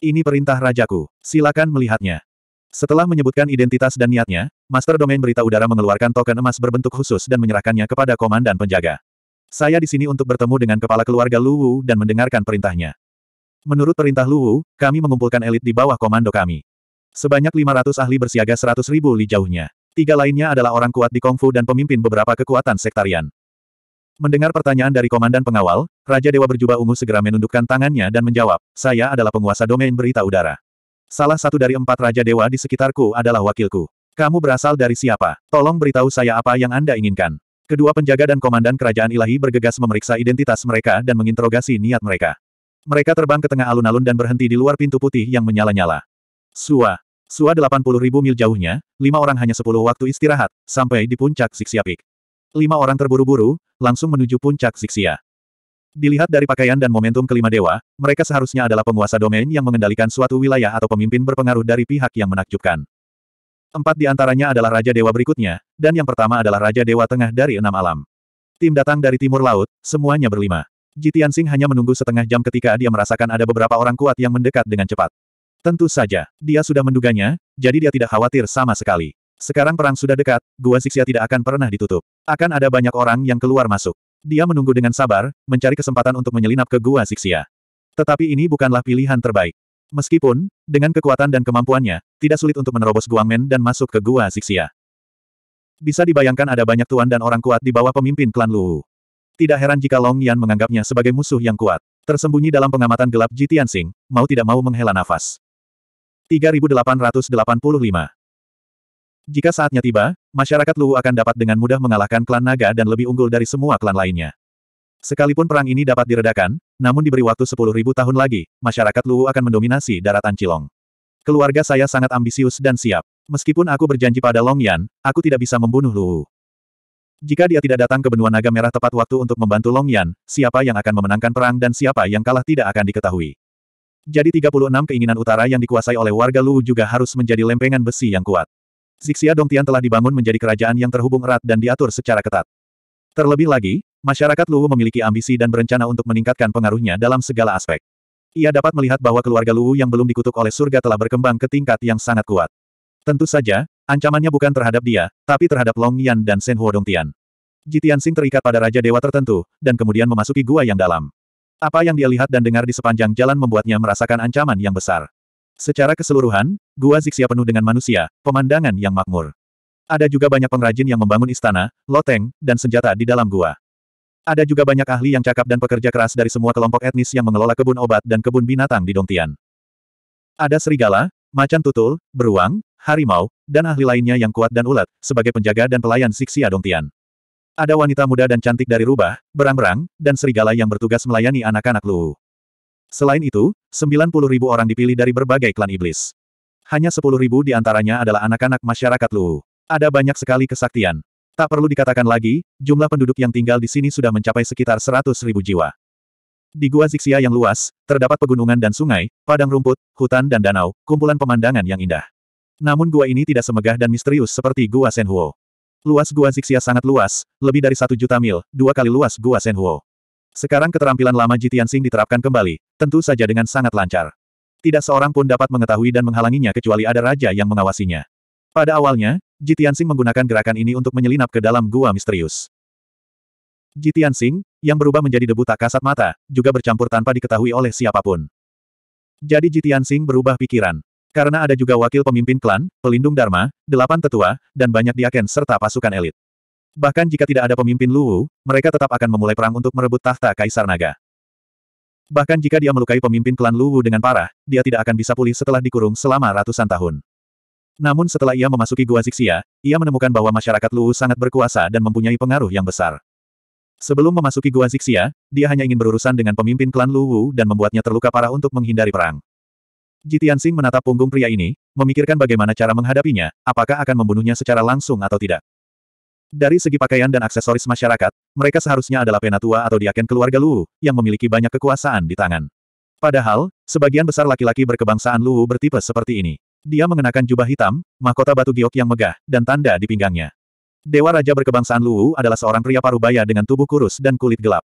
Ini perintah rajaku, silakan melihatnya. Setelah menyebutkan identitas dan niatnya, Master Domain Berita Udara mengeluarkan token emas berbentuk khusus dan menyerahkannya kepada komandan penjaga. Saya di sini untuk bertemu dengan kepala keluarga Lu Wu dan mendengarkan perintahnya. Menurut perintah Lu Wu, kami mengumpulkan elit di bawah komando kami. Sebanyak 500 ahli bersiaga 100 ribu li jauhnya. Tiga lainnya adalah orang kuat di kongfu dan pemimpin beberapa kekuatan sektarian. Mendengar pertanyaan dari komandan pengawal, Raja Dewa berjubah ungu segera menundukkan tangannya dan menjawab, saya adalah penguasa domain berita udara. Salah satu dari empat Raja Dewa di sekitarku adalah wakilku. Kamu berasal dari siapa? Tolong beritahu saya apa yang Anda inginkan. Kedua penjaga dan komandan kerajaan ilahi bergegas memeriksa identitas mereka dan menginterogasi niat mereka. Mereka terbang ke tengah alun-alun dan berhenti di luar pintu putih yang menyala-nyala. Sua. Sua puluh ribu mil jauhnya, lima orang hanya 10 waktu istirahat, sampai di puncak Siksiapik. Lima orang terburu-buru, langsung menuju puncak Siksia. Dilihat dari pakaian dan momentum kelima dewa, mereka seharusnya adalah penguasa domain yang mengendalikan suatu wilayah atau pemimpin berpengaruh dari pihak yang menakjubkan. Empat di antaranya adalah Raja Dewa berikutnya, dan yang pertama adalah Raja Dewa Tengah dari Enam Alam. Tim datang dari Timur Laut, semuanya berlima. Jitian Singh hanya menunggu setengah jam ketika dia merasakan ada beberapa orang kuat yang mendekat dengan cepat. Tentu saja, dia sudah menduganya, jadi dia tidak khawatir sama sekali. Sekarang perang sudah dekat, Gua Siksia tidak akan pernah ditutup. Akan ada banyak orang yang keluar masuk. Dia menunggu dengan sabar, mencari kesempatan untuk menyelinap ke Gua Siksia. Tetapi ini bukanlah pilihan terbaik. Meskipun, dengan kekuatan dan kemampuannya, tidak sulit untuk menerobos Guangmen dan masuk ke Gua Siksia. Bisa dibayangkan ada banyak tuan dan orang kuat di bawah pemimpin klan Luwu. Tidak heran jika Long Yan menganggapnya sebagai musuh yang kuat. Tersembunyi dalam pengamatan gelap Ji Tianxing, mau tidak mau menghela nafas. 3885 jika saatnya tiba, masyarakat Luwu akan dapat dengan mudah mengalahkan klan naga dan lebih unggul dari semua klan lainnya. Sekalipun perang ini dapat diredakan, namun diberi waktu 10.000 tahun lagi, masyarakat Luwu akan mendominasi daratan Cilong. Keluarga saya sangat ambisius dan siap. Meskipun aku berjanji pada Long Yan, aku tidak bisa membunuh Luwu. Jika dia tidak datang ke benua naga merah tepat waktu untuk membantu Long Yan, siapa yang akan memenangkan perang dan siapa yang kalah tidak akan diketahui. Jadi 36 keinginan utara yang dikuasai oleh warga Luwu juga harus menjadi lempengan besi yang kuat. Xixia Dongtian telah dibangun menjadi kerajaan yang terhubung erat dan diatur secara ketat. Terlebih lagi, masyarakat Luwu memiliki ambisi dan berencana untuk meningkatkan pengaruhnya dalam segala aspek. Ia dapat melihat bahwa keluarga Luwu yang belum dikutuk oleh surga telah berkembang ke tingkat yang sangat kuat. Tentu saja, ancamannya bukan terhadap dia, tapi terhadap Long Yan dan Shen Huo Dongtian. Jitian Sing terikat pada Raja Dewa tertentu, dan kemudian memasuki gua yang dalam. Apa yang dia lihat dan dengar di sepanjang jalan membuatnya merasakan ancaman yang besar. Secara keseluruhan, Gua Zixia penuh dengan manusia, pemandangan yang makmur. Ada juga banyak pengrajin yang membangun istana, loteng, dan senjata di dalam gua. Ada juga banyak ahli yang cakap dan pekerja keras dari semua kelompok etnis yang mengelola kebun obat dan kebun binatang di Dongtian. Ada serigala, macan tutul, beruang, harimau, dan ahli lainnya yang kuat dan ulat sebagai penjaga dan pelayan Zixia Dongtian. Ada wanita muda dan cantik dari rubah, berang-berang, dan serigala yang bertugas melayani anak-anak Luwu. Selain itu, puluh ribu orang dipilih dari berbagai klan iblis. Hanya sepuluh ribu di antaranya adalah anak-anak masyarakat Luwu. Ada banyak sekali kesaktian. Tak perlu dikatakan lagi, jumlah penduduk yang tinggal di sini sudah mencapai sekitar 100.000 jiwa. Di Gua Zixia yang luas, terdapat pegunungan dan sungai, padang rumput, hutan dan danau, kumpulan pemandangan yang indah. Namun gua ini tidak semegah dan misterius seperti Gua Senhuo. Luas Gua Zixia sangat luas, lebih dari satu juta mil, dua kali luas Gua Senhuo. Sekarang keterampilan lama Jitian Sing diterapkan kembali, tentu saja dengan sangat lancar. Tidak seorang pun dapat mengetahui dan menghalanginya kecuali ada raja yang mengawasinya. Pada awalnya, Jitian Sing menggunakan gerakan ini untuk menyelinap ke dalam gua misterius. Jitian Sing, yang berubah menjadi debu tak kasat mata, juga bercampur tanpa diketahui oleh siapapun. Jadi Jitian Sing berubah pikiran. Karena ada juga wakil pemimpin klan, pelindung Dharma, delapan tetua, dan banyak diaken serta pasukan elit. Bahkan jika tidak ada pemimpin Luwu, mereka tetap akan memulai perang untuk merebut tahta Kaisar Naga. Bahkan jika dia melukai pemimpin klan Luwu dengan parah, dia tidak akan bisa pulih setelah dikurung selama ratusan tahun. Namun setelah ia memasuki Gua Zixia, ia menemukan bahwa masyarakat Luwu sangat berkuasa dan mempunyai pengaruh yang besar. Sebelum memasuki Gua Zixia, dia hanya ingin berurusan dengan pemimpin klan Luwu dan membuatnya terluka parah untuk menghindari perang. Jitian Sing menatap punggung pria ini, memikirkan bagaimana cara menghadapinya, apakah akan membunuhnya secara langsung atau tidak. Dari segi pakaian dan aksesoris masyarakat, mereka seharusnya adalah penatua atau diaken keluarga Luwu, yang memiliki banyak kekuasaan di tangan. Padahal, sebagian besar laki-laki berkebangsaan Luwu bertipe seperti ini. Dia mengenakan jubah hitam, mahkota batu giok yang megah, dan tanda di pinggangnya. Dewa Raja berkebangsaan Luwu adalah seorang pria parubaya dengan tubuh kurus dan kulit gelap.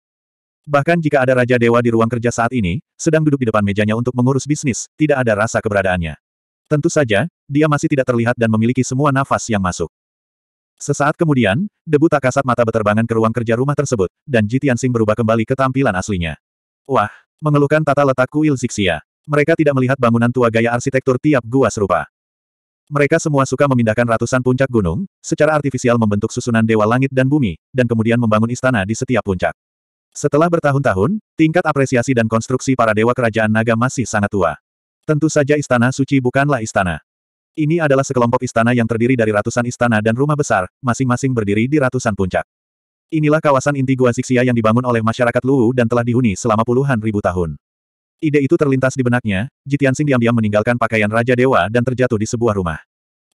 Bahkan jika ada Raja Dewa di ruang kerja saat ini, sedang duduk di depan mejanya untuk mengurus bisnis, tidak ada rasa keberadaannya. Tentu saja, dia masih tidak terlihat dan memiliki semua nafas yang masuk. Sesaat kemudian, debu tak kasat mata beterbangan ke ruang kerja rumah tersebut, dan Ji Tianxing berubah kembali ke tampilan aslinya. Wah, mengeluhkan tata letak kuil Zixia. Mereka tidak melihat bangunan tua gaya arsitektur tiap gua serupa. Mereka semua suka memindahkan ratusan puncak gunung, secara artifisial membentuk susunan dewa langit dan bumi, dan kemudian membangun istana di setiap puncak. Setelah bertahun-tahun, tingkat apresiasi dan konstruksi para dewa kerajaan naga masih sangat tua. Tentu saja istana suci bukanlah istana. Ini adalah sekelompok istana yang terdiri dari ratusan istana dan rumah besar, masing-masing berdiri di ratusan puncak. Inilah kawasan inti Gua Zixia yang dibangun oleh masyarakat Luwu dan telah dihuni selama puluhan ribu tahun. Ide itu terlintas di benaknya, Jitian diam-diam meninggalkan pakaian Raja Dewa dan terjatuh di sebuah rumah.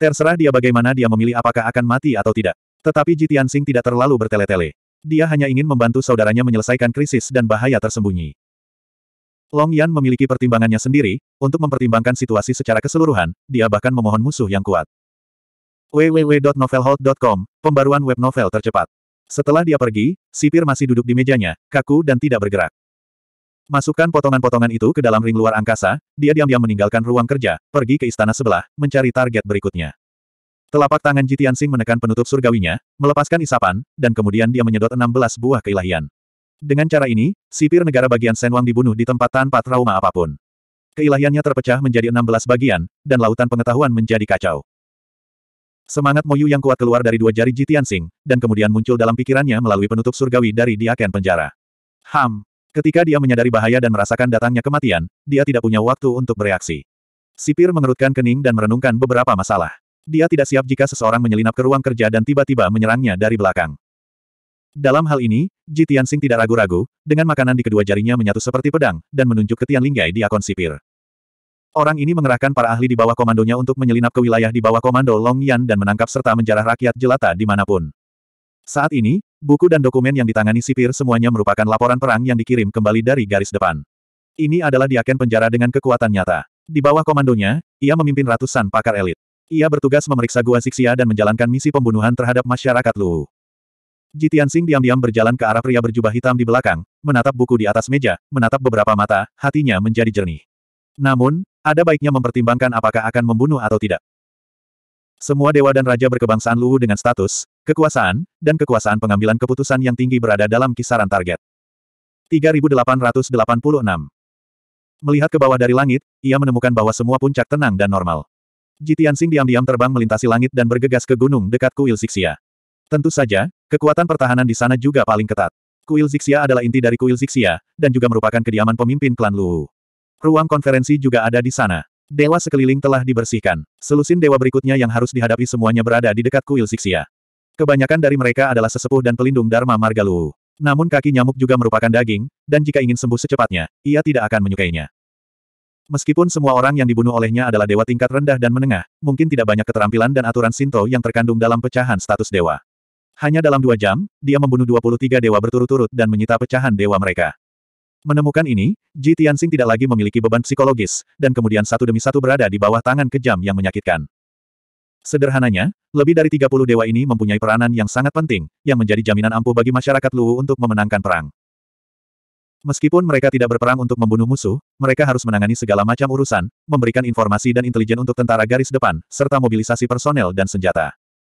Terserah dia bagaimana dia memilih apakah akan mati atau tidak. Tetapi Jitian tidak terlalu bertele-tele. Dia hanya ingin membantu saudaranya menyelesaikan krisis dan bahaya tersembunyi. Long Yan memiliki pertimbangannya sendiri, untuk mempertimbangkan situasi secara keseluruhan, dia bahkan memohon musuh yang kuat. www.novelhold.com, pembaruan web novel tercepat. Setelah dia pergi, sipir masih duduk di mejanya, kaku dan tidak bergerak. Masukkan potongan-potongan itu ke dalam ring luar angkasa, dia diam-diam meninggalkan ruang kerja, pergi ke istana sebelah, mencari target berikutnya. Telapak tangan Jitian Sing menekan penutup surgawinya, melepaskan isapan, dan kemudian dia menyedot 16 buah keilahian. Dengan cara ini, sipir negara bagian Senwang dibunuh di tempat tanpa trauma apapun. Keilahiannya terpecah menjadi 16 bagian, dan lautan pengetahuan menjadi kacau. Semangat Moyu yang kuat keluar dari dua jari Jitian Sing, dan kemudian muncul dalam pikirannya melalui penutup surgawi dari diaken penjara. Ham! Ketika dia menyadari bahaya dan merasakan datangnya kematian, dia tidak punya waktu untuk bereaksi. Sipir mengerutkan kening dan merenungkan beberapa masalah. Dia tidak siap jika seseorang menyelinap ke ruang kerja dan tiba-tiba menyerangnya dari belakang. Dalam hal ini, Ji Tianxing tidak ragu-ragu, dengan makanan di kedua jarinya menyatu seperti pedang, dan menunjuk ke Tian Linggai di akun sipir. Orang ini mengerahkan para ahli di bawah komandonya untuk menyelinap ke wilayah di bawah komando Long Yan dan menangkap serta menjarah rakyat jelata dimanapun. Saat ini, buku dan dokumen yang ditangani sipir semuanya merupakan laporan perang yang dikirim kembali dari garis depan. Ini adalah diaken penjara dengan kekuatan nyata. Di bawah komandonya, ia memimpin ratusan pakar elit. Ia bertugas memeriksa gua Sixia dan menjalankan misi pembunuhan terhadap masyarakat Luwu. Jitian Sing diam-diam berjalan ke arah pria berjubah hitam di belakang, menatap buku di atas meja, menatap beberapa mata, hatinya menjadi jernih. Namun, ada baiknya mempertimbangkan apakah akan membunuh atau tidak. Semua dewa dan raja berkebangsaan luhu dengan status, kekuasaan, dan kekuasaan pengambilan keputusan yang tinggi berada dalam kisaran target. 3886 Melihat ke bawah dari langit, ia menemukan bahwa semua puncak tenang dan normal. Jitian Sing diam-diam terbang melintasi langit dan bergegas ke gunung dekat kuil Siksia. Tentu saja, Kekuatan pertahanan di sana juga paling ketat. Kuil Zixia adalah inti dari kuil Zixia, dan juga merupakan kediaman pemimpin klan Luwu. Ruang konferensi juga ada di sana. Dewa sekeliling telah dibersihkan. Selusin dewa berikutnya yang harus dihadapi semuanya berada di dekat kuil Zixia. Kebanyakan dari mereka adalah sesepuh dan pelindung Dharma Marga Luwu. Namun kaki nyamuk juga merupakan daging, dan jika ingin sembuh secepatnya, ia tidak akan menyukainya. Meskipun semua orang yang dibunuh olehnya adalah dewa tingkat rendah dan menengah, mungkin tidak banyak keterampilan dan aturan Sinto yang terkandung dalam pecahan status dewa. Hanya dalam dua jam, dia membunuh 23 dewa berturut-turut dan menyita pecahan dewa mereka. Menemukan ini, Ji Tianxing tidak lagi memiliki beban psikologis, dan kemudian satu demi satu berada di bawah tangan kejam yang menyakitkan. Sederhananya, lebih dari 30 dewa ini mempunyai peranan yang sangat penting, yang menjadi jaminan ampuh bagi masyarakat Luwu untuk memenangkan perang. Meskipun mereka tidak berperang untuk membunuh musuh, mereka harus menangani segala macam urusan, memberikan informasi dan intelijen untuk tentara garis depan, serta mobilisasi personel dan senjata.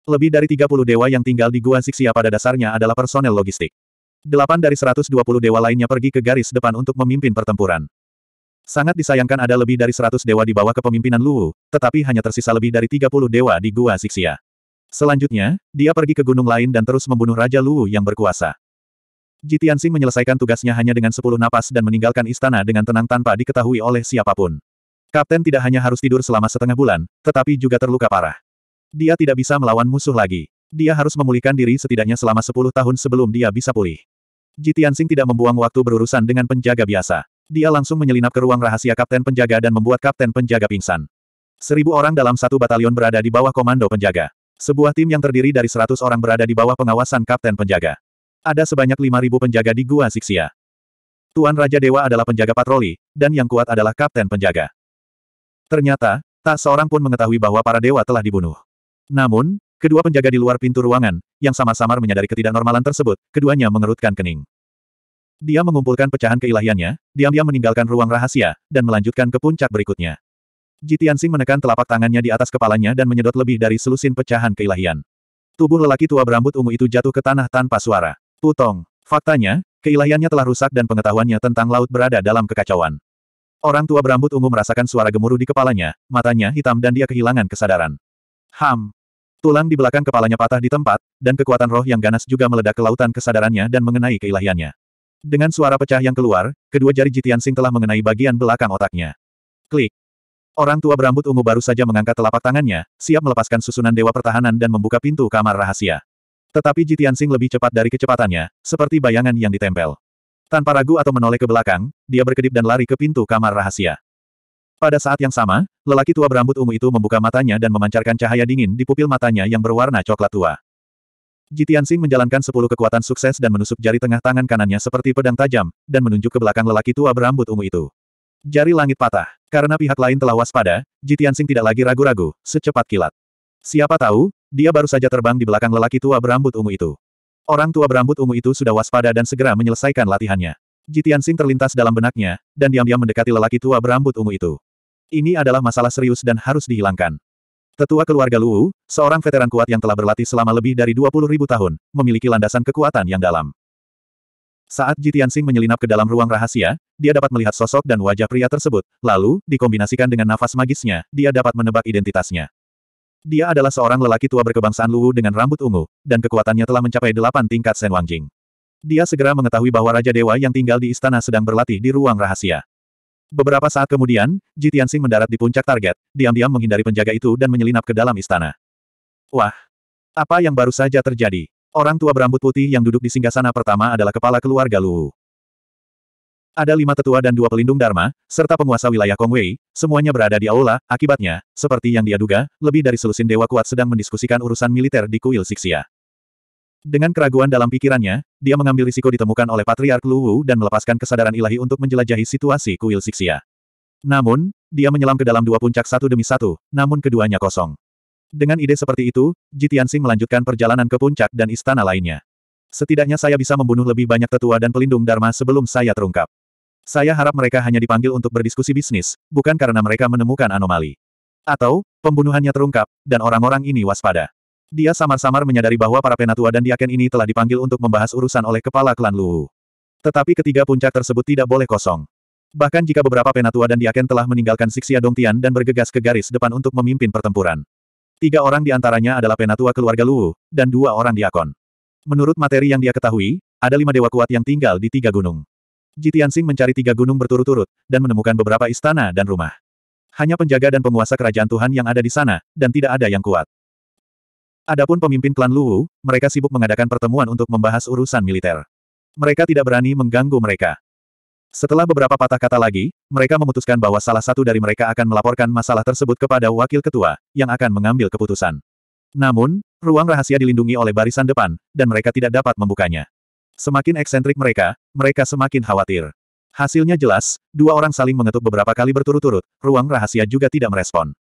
Lebih dari 30 dewa yang tinggal di gua Sixia pada dasarnya adalah personel logistik. Delapan dari 120 dewa lainnya pergi ke garis depan untuk memimpin pertempuran. Sangat disayangkan ada lebih dari 100 dewa di bawah kepemimpinan Luwu, tetapi hanya tersisa lebih dari 30 dewa di Gua Sixia. Selanjutnya, dia pergi ke gunung lain dan terus membunuh Raja Luwu yang berkuasa. Jitiansing menyelesaikan tugasnya hanya dengan 10 napas dan meninggalkan istana dengan tenang tanpa diketahui oleh siapapun. Kapten tidak hanya harus tidur selama setengah bulan, tetapi juga terluka parah. Dia tidak bisa melawan musuh lagi. Dia harus memulihkan diri setidaknya selama 10 tahun sebelum dia bisa pulih. Jitiansing tidak membuang waktu berurusan dengan penjaga biasa. Dia langsung menyelinap ke ruang rahasia kapten penjaga dan membuat kapten penjaga pingsan. Seribu orang dalam satu batalion berada di bawah komando penjaga. Sebuah tim yang terdiri dari seratus orang berada di bawah pengawasan kapten penjaga. Ada sebanyak lima ribu penjaga di Gua Siksia. Tuan Raja Dewa adalah penjaga patroli, dan yang kuat adalah kapten penjaga. Ternyata, tak seorang pun mengetahui bahwa para dewa telah dibunuh. Namun, kedua penjaga di luar pintu ruangan, yang sama samar menyadari ketidaknormalan tersebut, keduanya mengerutkan kening. Dia mengumpulkan pecahan keilahiannya, diam-diam meninggalkan ruang rahasia, dan melanjutkan ke puncak berikutnya. Jitiansing menekan telapak tangannya di atas kepalanya dan menyedot lebih dari selusin pecahan keilahian. Tubuh lelaki tua berambut ungu itu jatuh ke tanah tanpa suara. Putong. Faktanya, keilahiannya telah rusak dan pengetahuannya tentang laut berada dalam kekacauan. Orang tua berambut ungu merasakan suara gemuruh di kepalanya, matanya hitam dan dia kehilangan kesadaran. Ham. Tulang di belakang kepalanya patah di tempat, dan kekuatan roh yang ganas juga meledak ke lautan kesadarannya dan mengenai keilahiannya. Dengan suara pecah yang keluar, kedua jari Jitian Sing telah mengenai bagian belakang otaknya. Klik. Orang tua berambut ungu baru saja mengangkat telapak tangannya, siap melepaskan susunan dewa pertahanan dan membuka pintu kamar rahasia. Tetapi Jitian Sing lebih cepat dari kecepatannya, seperti bayangan yang ditempel. Tanpa ragu atau menoleh ke belakang, dia berkedip dan lari ke pintu kamar rahasia. Pada saat yang sama, lelaki tua berambut ungu itu membuka matanya dan memancarkan cahaya dingin di pupil matanya yang berwarna coklat tua. Jitian Sing menjalankan sepuluh kekuatan sukses dan menusuk jari tengah tangan kanannya seperti pedang tajam, dan menunjuk ke belakang lelaki tua berambut ungu itu. Jari langit patah. Karena pihak lain telah waspada, Jitian Sing tidak lagi ragu-ragu, secepat kilat. Siapa tahu, dia baru saja terbang di belakang lelaki tua berambut ungu itu. Orang tua berambut ungu itu sudah waspada dan segera menyelesaikan latihannya. Jitian Sing terlintas dalam benaknya, dan diam-diam mendekati lelaki tua berambut ungu itu. Ini adalah masalah serius dan harus dihilangkan. Tetua keluarga Luwu, seorang veteran kuat yang telah berlatih selama lebih dari 20 ribu tahun, memiliki landasan kekuatan yang dalam. Saat Jitiansing menyelinap ke dalam ruang rahasia, dia dapat melihat sosok dan wajah pria tersebut, lalu, dikombinasikan dengan nafas magisnya, dia dapat menebak identitasnya. Dia adalah seorang lelaki tua berkebangsaan Luwu dengan rambut ungu, dan kekuatannya telah mencapai delapan tingkat Sen Wangjing. Dia segera mengetahui bahwa Raja Dewa yang tinggal di istana sedang berlatih di ruang rahasia. Beberapa saat kemudian, Ji Tianxing mendarat di puncak target, diam-diam menghindari penjaga itu dan menyelinap ke dalam istana. Wah! Apa yang baru saja terjadi? Orang tua berambut putih yang duduk di singgasana pertama adalah kepala keluarga Luwu. Ada lima tetua dan dua pelindung Dharma, serta penguasa wilayah Kongwei, semuanya berada di aula, akibatnya, seperti yang dia duga, lebih dari selusin dewa kuat sedang mendiskusikan urusan militer di kuil Siksia. Dengan keraguan dalam pikirannya, dia mengambil risiko ditemukan oleh Patriark Luwu dan melepaskan kesadaran ilahi untuk menjelajahi situasi kuil Siksia. Namun, dia menyelam ke dalam dua puncak satu demi satu, namun keduanya kosong. Dengan ide seperti itu, Jitiansing melanjutkan perjalanan ke puncak dan istana lainnya. Setidaknya saya bisa membunuh lebih banyak tetua dan pelindung Dharma sebelum saya terungkap. Saya harap mereka hanya dipanggil untuk berdiskusi bisnis, bukan karena mereka menemukan anomali. Atau, pembunuhannya terungkap, dan orang-orang ini waspada. Dia samar-samar menyadari bahwa para penatua dan diaken ini telah dipanggil untuk membahas urusan oleh kepala klan Luwu. Tetapi ketiga puncak tersebut tidak boleh kosong. Bahkan jika beberapa penatua dan diaken telah meninggalkan Sixia Dongtian dan bergegas ke garis depan untuk memimpin pertempuran. Tiga orang di antaranya adalah penatua keluarga Luwu, dan dua orang diakon. Menurut materi yang dia ketahui, ada lima dewa kuat yang tinggal di tiga gunung. Jitiansing mencari tiga gunung berturut-turut, dan menemukan beberapa istana dan rumah. Hanya penjaga dan penguasa kerajaan Tuhan yang ada di sana, dan tidak ada yang kuat. Adapun pemimpin klan Luwu, mereka sibuk mengadakan pertemuan untuk membahas urusan militer. Mereka tidak berani mengganggu mereka. Setelah beberapa patah kata lagi, mereka memutuskan bahwa salah satu dari mereka akan melaporkan masalah tersebut kepada wakil ketua, yang akan mengambil keputusan. Namun, ruang rahasia dilindungi oleh barisan depan, dan mereka tidak dapat membukanya. Semakin eksentrik mereka, mereka semakin khawatir. Hasilnya jelas, dua orang saling mengetuk beberapa kali berturut-turut, ruang rahasia juga tidak merespon.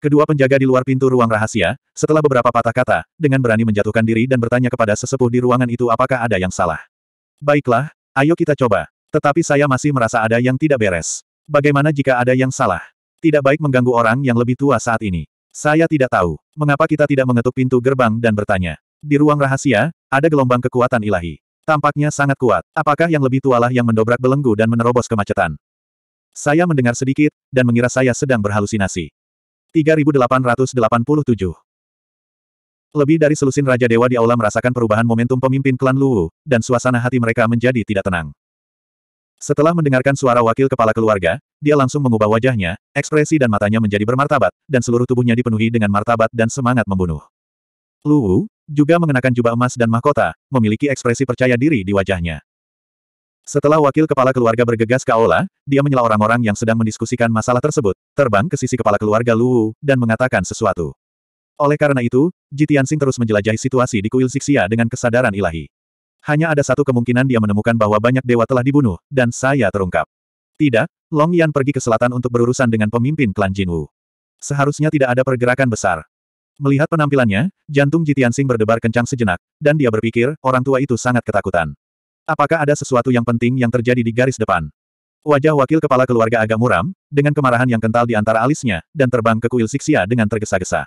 Kedua penjaga di luar pintu ruang rahasia, setelah beberapa patah kata, dengan berani menjatuhkan diri dan bertanya kepada sesepuh di ruangan itu apakah ada yang salah. Baiklah, ayo kita coba. Tetapi saya masih merasa ada yang tidak beres. Bagaimana jika ada yang salah? Tidak baik mengganggu orang yang lebih tua saat ini. Saya tidak tahu, mengapa kita tidak mengetuk pintu gerbang dan bertanya. Di ruang rahasia, ada gelombang kekuatan ilahi. Tampaknya sangat kuat. Apakah yang lebih tualah yang mendobrak belenggu dan menerobos kemacetan? Saya mendengar sedikit, dan mengira saya sedang berhalusinasi. 3887. Lebih dari selusin Raja Dewa di aula merasakan perubahan momentum pemimpin klan Luwu, dan suasana hati mereka menjadi tidak tenang. Setelah mendengarkan suara wakil kepala keluarga, dia langsung mengubah wajahnya, ekspresi dan matanya menjadi bermartabat, dan seluruh tubuhnya dipenuhi dengan martabat dan semangat membunuh. Luwu, juga mengenakan jubah emas dan mahkota, memiliki ekspresi percaya diri di wajahnya. Setelah wakil kepala keluarga bergegas ke aula, dia menyela orang-orang yang sedang mendiskusikan masalah tersebut, terbang ke sisi kepala keluarga Luwu, dan mengatakan sesuatu. Oleh karena itu, Jitiansing terus menjelajahi situasi di kuil Siksia dengan kesadaran ilahi. Hanya ada satu kemungkinan dia menemukan bahwa banyak dewa telah dibunuh, dan saya terungkap. Tidak, Long Yan pergi ke selatan untuk berurusan dengan pemimpin klan Jinwu. Seharusnya tidak ada pergerakan besar. Melihat penampilannya, jantung Jitiansing berdebar kencang sejenak, dan dia berpikir, orang tua itu sangat ketakutan. Apakah ada sesuatu yang penting yang terjadi di garis depan? Wajah wakil kepala keluarga agak muram, dengan kemarahan yang kental di antara alisnya, dan terbang ke kuil Siksia dengan tergesa-gesa.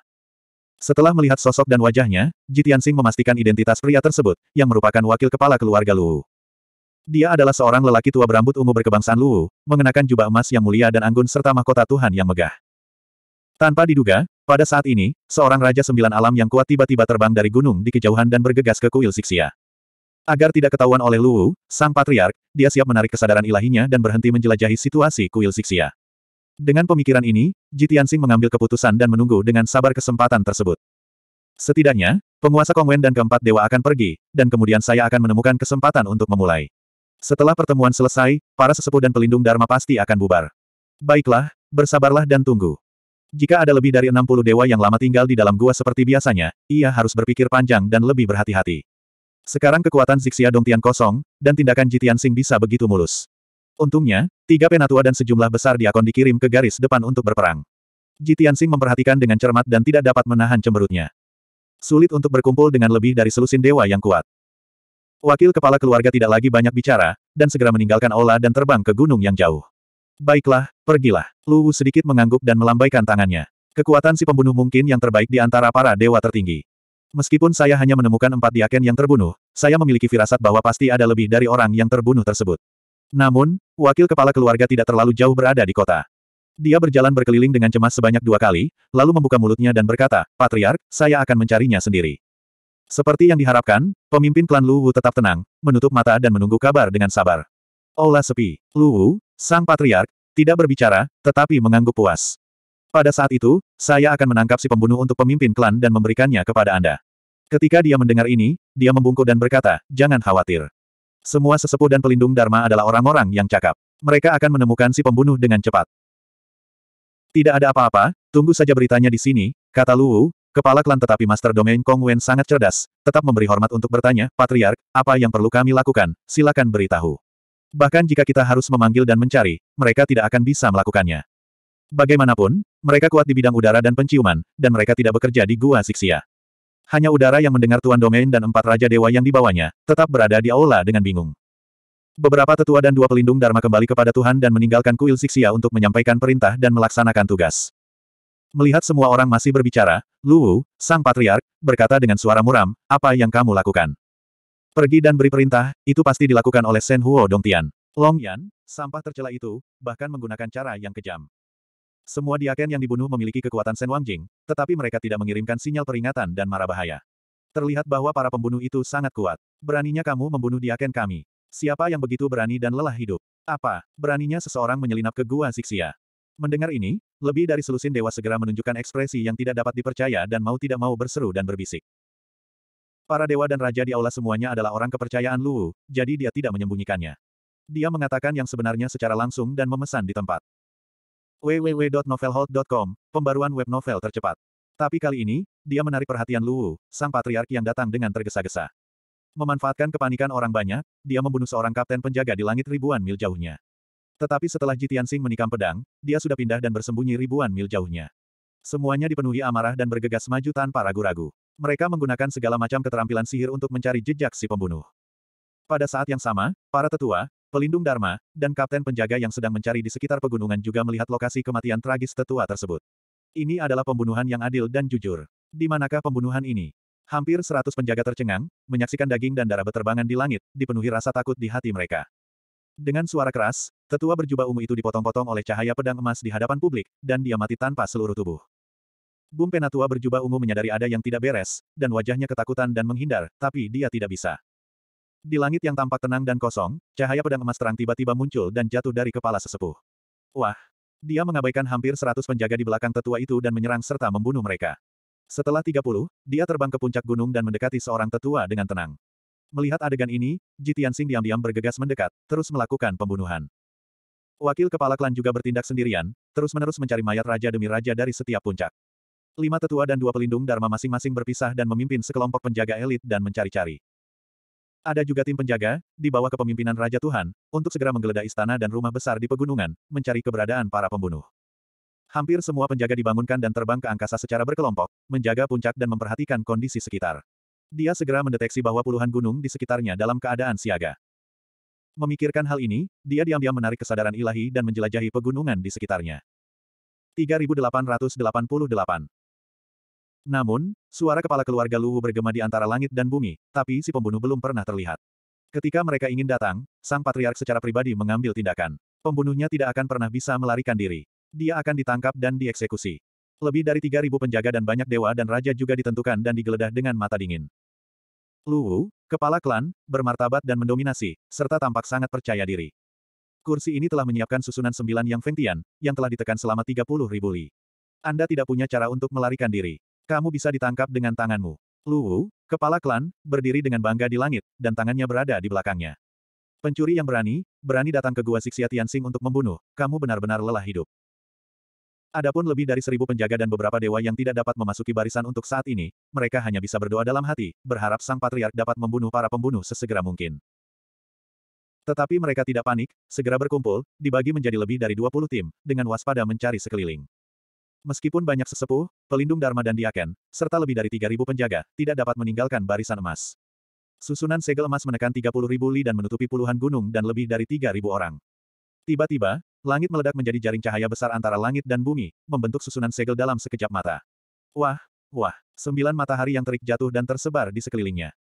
Setelah melihat sosok dan wajahnya, Jitian Singh memastikan identitas pria tersebut, yang merupakan wakil kepala keluarga Luwu. Dia adalah seorang lelaki tua berambut ungu berkebangsaan Luwu, mengenakan jubah emas yang mulia dan anggun serta mahkota Tuhan yang megah. Tanpa diduga, pada saat ini, seorang Raja Sembilan Alam yang kuat tiba-tiba terbang dari gunung di kejauhan dan bergegas ke kuil Siksia. Agar tidak ketahuan oleh Luwu, sang patriark, dia siap menarik kesadaran ilahinya dan berhenti menjelajahi situasi kuil Sixia. Dengan pemikiran ini, Jitiansing mengambil keputusan dan menunggu dengan sabar kesempatan tersebut. Setidaknya, penguasa Kongwen dan keempat dewa akan pergi, dan kemudian saya akan menemukan kesempatan untuk memulai. Setelah pertemuan selesai, para sesepuh dan pelindung Dharma pasti akan bubar. Baiklah, bersabarlah dan tunggu. Jika ada lebih dari 60 dewa yang lama tinggal di dalam gua seperti biasanya, ia harus berpikir panjang dan lebih berhati-hati. Sekarang kekuatan Zixia Dongtian kosong, dan tindakan Jitian Sing bisa begitu mulus. Untungnya, tiga penatua dan sejumlah besar diakon dikirim ke garis depan untuk berperang. Jitian Sing memperhatikan dengan cermat dan tidak dapat menahan cemberutnya. Sulit untuk berkumpul dengan lebih dari selusin dewa yang kuat. Wakil kepala keluarga tidak lagi banyak bicara, dan segera meninggalkan Ola dan terbang ke gunung yang jauh. Baiklah, pergilah. Lu sedikit mengangguk dan melambaikan tangannya. Kekuatan si pembunuh mungkin yang terbaik di antara para dewa tertinggi. Meskipun saya hanya menemukan empat diaken yang terbunuh, saya memiliki firasat bahwa pasti ada lebih dari orang yang terbunuh tersebut. Namun, wakil kepala keluarga tidak terlalu jauh berada di kota. Dia berjalan berkeliling dengan cemas sebanyak dua kali, lalu membuka mulutnya dan berkata, Patriark, saya akan mencarinya sendiri. Seperti yang diharapkan, pemimpin klan Luwu tetap tenang, menutup mata dan menunggu kabar dengan sabar. Ola sepi, Luwu, sang patriark, tidak berbicara, tetapi mengangguk puas. Pada saat itu, saya akan menangkap si pembunuh untuk pemimpin klan dan memberikannya kepada Anda. Ketika dia mendengar ini, dia membungkuk dan berkata, jangan khawatir. Semua sesepuh dan pelindung Dharma adalah orang-orang yang cakap. Mereka akan menemukan si pembunuh dengan cepat. Tidak ada apa-apa, tunggu saja beritanya di sini, kata Luwu, kepala klan tetapi Master Domain Kong Wen sangat cerdas, tetap memberi hormat untuk bertanya, Patriark, apa yang perlu kami lakukan, silakan beritahu. Bahkan jika kita harus memanggil dan mencari, mereka tidak akan bisa melakukannya. Bagaimanapun, mereka kuat di bidang udara dan penciuman, dan mereka tidak bekerja di gua Siksia. Hanya udara yang mendengar Tuan Domain dan empat Raja Dewa yang dibawanya, tetap berada di aula dengan bingung. Beberapa tetua dan dua pelindung Dharma kembali kepada Tuhan dan meninggalkan kuil Siksia untuk menyampaikan perintah dan melaksanakan tugas. Melihat semua orang masih berbicara, Luwu, sang patriark, berkata dengan suara muram, apa yang kamu lakukan? Pergi dan beri perintah, itu pasti dilakukan oleh Sen Huo Dongtian. Long Yan, sampah tercela itu, bahkan menggunakan cara yang kejam. Semua diaken yang dibunuh memiliki kekuatan Sen Wangjing, tetapi mereka tidak mengirimkan sinyal peringatan dan marah bahaya. Terlihat bahwa para pembunuh itu sangat kuat. Beraninya kamu membunuh diaken kami. Siapa yang begitu berani dan lelah hidup? Apa, beraninya seseorang menyelinap ke gua Siksia? Mendengar ini, lebih dari selusin dewa segera menunjukkan ekspresi yang tidak dapat dipercaya dan mau tidak mau berseru dan berbisik. Para dewa dan raja di aula semuanya adalah orang kepercayaan Luwu, jadi dia tidak menyembunyikannya. Dia mengatakan yang sebenarnya secara langsung dan memesan di tempat www.novelhold.com, pembaruan web novel tercepat. Tapi kali ini, dia menarik perhatian Luwu, sang patriark yang datang dengan tergesa-gesa. Memanfaatkan kepanikan orang banyak, dia membunuh seorang kapten penjaga di langit ribuan mil jauhnya. Tetapi setelah Jitian Sing menikam pedang, dia sudah pindah dan bersembunyi ribuan mil jauhnya. Semuanya dipenuhi amarah dan bergegas maju tanpa ragu-ragu. Mereka menggunakan segala macam keterampilan sihir untuk mencari jejak si pembunuh. Pada saat yang sama, para tetua, Pelindung Dharma, dan kapten penjaga yang sedang mencari di sekitar pegunungan juga melihat lokasi kematian tragis tetua tersebut. Ini adalah pembunuhan yang adil dan jujur. Di manakah pembunuhan ini? Hampir seratus penjaga tercengang, menyaksikan daging dan darah beterbangan di langit, dipenuhi rasa takut di hati mereka. Dengan suara keras, tetua berjubah ungu itu dipotong-potong oleh cahaya pedang emas di hadapan publik, dan dia mati tanpa seluruh tubuh. Bum Penatua berjubah ungu menyadari ada yang tidak beres, dan wajahnya ketakutan dan menghindar, tapi dia tidak bisa. Di langit yang tampak tenang dan kosong, cahaya pedang emas terang tiba-tiba muncul dan jatuh dari kepala sesepuh. Wah! Dia mengabaikan hampir seratus penjaga di belakang tetua itu dan menyerang serta membunuh mereka. Setelah tiga puluh, dia terbang ke puncak gunung dan mendekati seorang tetua dengan tenang. Melihat adegan ini, Jitian Sing diam-diam bergegas mendekat, terus melakukan pembunuhan. Wakil kepala klan juga bertindak sendirian, terus-menerus mencari mayat raja demi raja dari setiap puncak. Lima tetua dan dua pelindung Dharma masing-masing berpisah dan memimpin sekelompok penjaga elit dan mencari-cari. Ada juga tim penjaga, di bawah kepemimpinan Raja Tuhan, untuk segera menggeledah istana dan rumah besar di pegunungan, mencari keberadaan para pembunuh. Hampir semua penjaga dibangunkan dan terbang ke angkasa secara berkelompok, menjaga puncak dan memperhatikan kondisi sekitar. Dia segera mendeteksi bahwa puluhan gunung di sekitarnya dalam keadaan siaga. Memikirkan hal ini, dia diam-diam menarik kesadaran ilahi dan menjelajahi pegunungan di sekitarnya. 3888 namun, suara kepala keluarga Luwu bergema di antara langit dan bumi, tapi si pembunuh belum pernah terlihat. Ketika mereka ingin datang, sang patriark secara pribadi mengambil tindakan. Pembunuhnya tidak akan pernah bisa melarikan diri. Dia akan ditangkap dan dieksekusi. Lebih dari 3.000 penjaga dan banyak dewa dan raja juga ditentukan dan digeledah dengan mata dingin. Luwu, kepala klan, bermartabat dan mendominasi, serta tampak sangat percaya diri. Kursi ini telah menyiapkan susunan sembilan yang Fengtian, yang telah ditekan selama puluh ribu li. Anda tidak punya cara untuk melarikan diri. Kamu bisa ditangkap dengan tanganmu. Luwu, kepala klan, berdiri dengan bangga di langit, dan tangannya berada di belakangnya. Pencuri yang berani, berani datang ke Gua Siksia Tianxing untuk membunuh, kamu benar-benar lelah hidup. Adapun lebih dari seribu penjaga dan beberapa dewa yang tidak dapat memasuki barisan untuk saat ini, mereka hanya bisa berdoa dalam hati, berharap sang patriark dapat membunuh para pembunuh sesegera mungkin. Tetapi mereka tidak panik, segera berkumpul, dibagi menjadi lebih dari 20 tim, dengan waspada mencari sekeliling. Meskipun banyak sesepuh, pelindung Dharma dan Diaken, serta lebih dari 3.000 penjaga, tidak dapat meninggalkan barisan emas. Susunan segel emas menekan 30.000 li dan menutupi puluhan gunung dan lebih dari 3.000 orang. Tiba-tiba, langit meledak menjadi jaring cahaya besar antara langit dan bumi, membentuk susunan segel dalam sekejap mata. Wah, wah, sembilan matahari yang terik jatuh dan tersebar di sekelilingnya.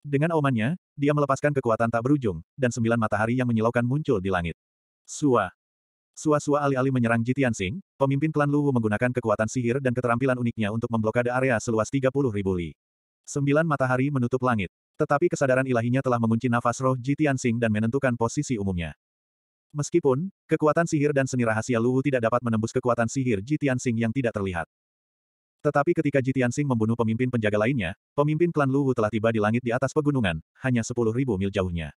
Dengan omannya, dia melepaskan kekuatan tak berujung, dan sembilan matahari yang menyilaukan muncul di langit. Suah. Sua-sua alih-alih menyerang Jitian Sing, pemimpin klan Luwu menggunakan kekuatan sihir dan keterampilan uniknya untuk memblokade area seluas 30 ribu li. Sembilan matahari menutup langit. Tetapi kesadaran ilahinya telah mengunci nafas roh Jitian Sing dan menentukan posisi umumnya. Meskipun, kekuatan sihir dan seni rahasia Luwu tidak dapat menembus kekuatan sihir Jitian Sing yang tidak terlihat. Tetapi ketika Jitian Sing membunuh pemimpin penjaga lainnya, pemimpin klan Luwu telah tiba di langit di atas pegunungan, hanya ribu mil jauhnya.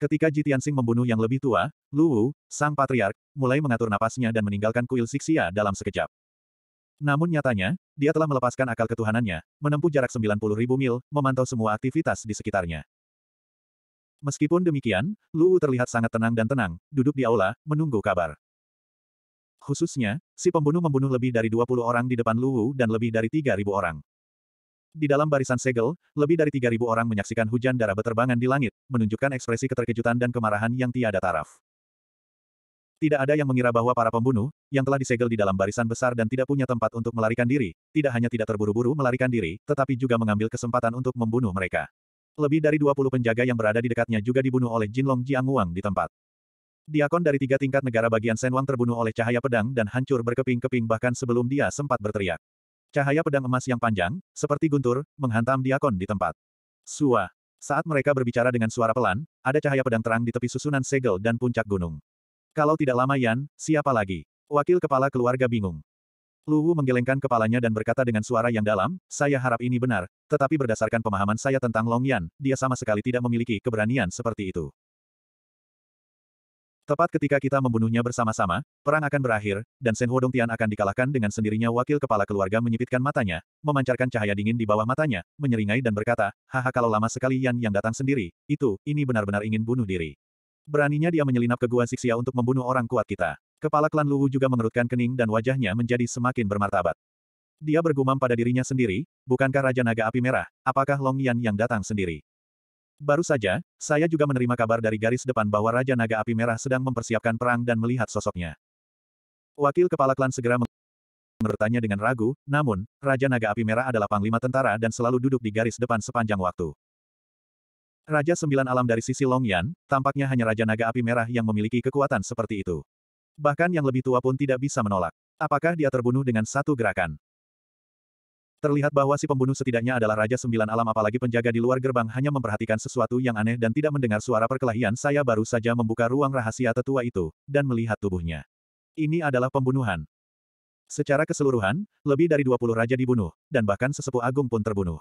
Ketika Ji Tianxing membunuh yang lebih tua, Lu Wu, sang patriark, mulai mengatur napasnya dan meninggalkan kuil Sixia dalam sekejap. Namun nyatanya, dia telah melepaskan akal ketuhanannya, menempuh jarak 90.000 mil, memantau semua aktivitas di sekitarnya. Meskipun demikian, Lu Wu terlihat sangat tenang dan tenang, duduk di aula, menunggu kabar. Khususnya, si pembunuh membunuh lebih dari 20 orang di depan Lu Wu dan lebih dari 3.000 orang. Di dalam barisan segel, lebih dari 3.000 orang menyaksikan hujan darah beterbangan di langit, menunjukkan ekspresi keterkejutan dan kemarahan yang tiada taraf. Tidak ada yang mengira bahwa para pembunuh, yang telah disegel di dalam barisan besar dan tidak punya tempat untuk melarikan diri, tidak hanya tidak terburu-buru melarikan diri, tetapi juga mengambil kesempatan untuk membunuh mereka. Lebih dari 20 penjaga yang berada di dekatnya juga dibunuh oleh Jinlong Wang di tempat. Diakon dari tiga tingkat negara bagian Senwang terbunuh oleh cahaya pedang dan hancur berkeping-keping bahkan sebelum dia sempat berteriak. Cahaya pedang emas yang panjang, seperti guntur, menghantam diakon di tempat. Sua. Saat mereka berbicara dengan suara pelan, ada cahaya pedang terang di tepi susunan segel dan puncak gunung. Kalau tidak lama Yan, siapa lagi? Wakil kepala keluarga bingung. Luwu menggelengkan kepalanya dan berkata dengan suara yang dalam, saya harap ini benar, tetapi berdasarkan pemahaman saya tentang Long Yan, dia sama sekali tidak memiliki keberanian seperti itu. Tepat ketika kita membunuhnya bersama-sama, perang akan berakhir, dan Shen Huodong Tian akan dikalahkan dengan sendirinya wakil kepala keluarga menyipitkan matanya, memancarkan cahaya dingin di bawah matanya, menyeringai dan berkata, haha kalau lama sekali Yan yang datang sendiri, itu, ini benar-benar ingin bunuh diri. Beraninya dia menyelinap ke Gua Siksia untuk membunuh orang kuat kita. Kepala klan Luwu juga mengerutkan kening dan wajahnya menjadi semakin bermartabat. Dia bergumam pada dirinya sendiri, bukankah Raja Naga Api Merah, apakah Long Yan yang datang sendiri? Baru saja, saya juga menerima kabar dari garis depan bahwa Raja Naga Api Merah sedang mempersiapkan perang dan melihat sosoknya. Wakil kepala klan segera menertanya dengan ragu, namun, Raja Naga Api Merah adalah panglima tentara dan selalu duduk di garis depan sepanjang waktu. Raja Sembilan Alam dari sisi Longyan, tampaknya hanya Raja Naga Api Merah yang memiliki kekuatan seperti itu. Bahkan yang lebih tua pun tidak bisa menolak. Apakah dia terbunuh dengan satu gerakan? Terlihat bahwa si pembunuh setidaknya adalah Raja Sembilan Alam apalagi penjaga di luar gerbang hanya memperhatikan sesuatu yang aneh dan tidak mendengar suara perkelahian saya baru saja membuka ruang rahasia tetua itu, dan melihat tubuhnya. Ini adalah pembunuhan. Secara keseluruhan, lebih dari 20 raja dibunuh, dan bahkan sesepuh agung pun terbunuh.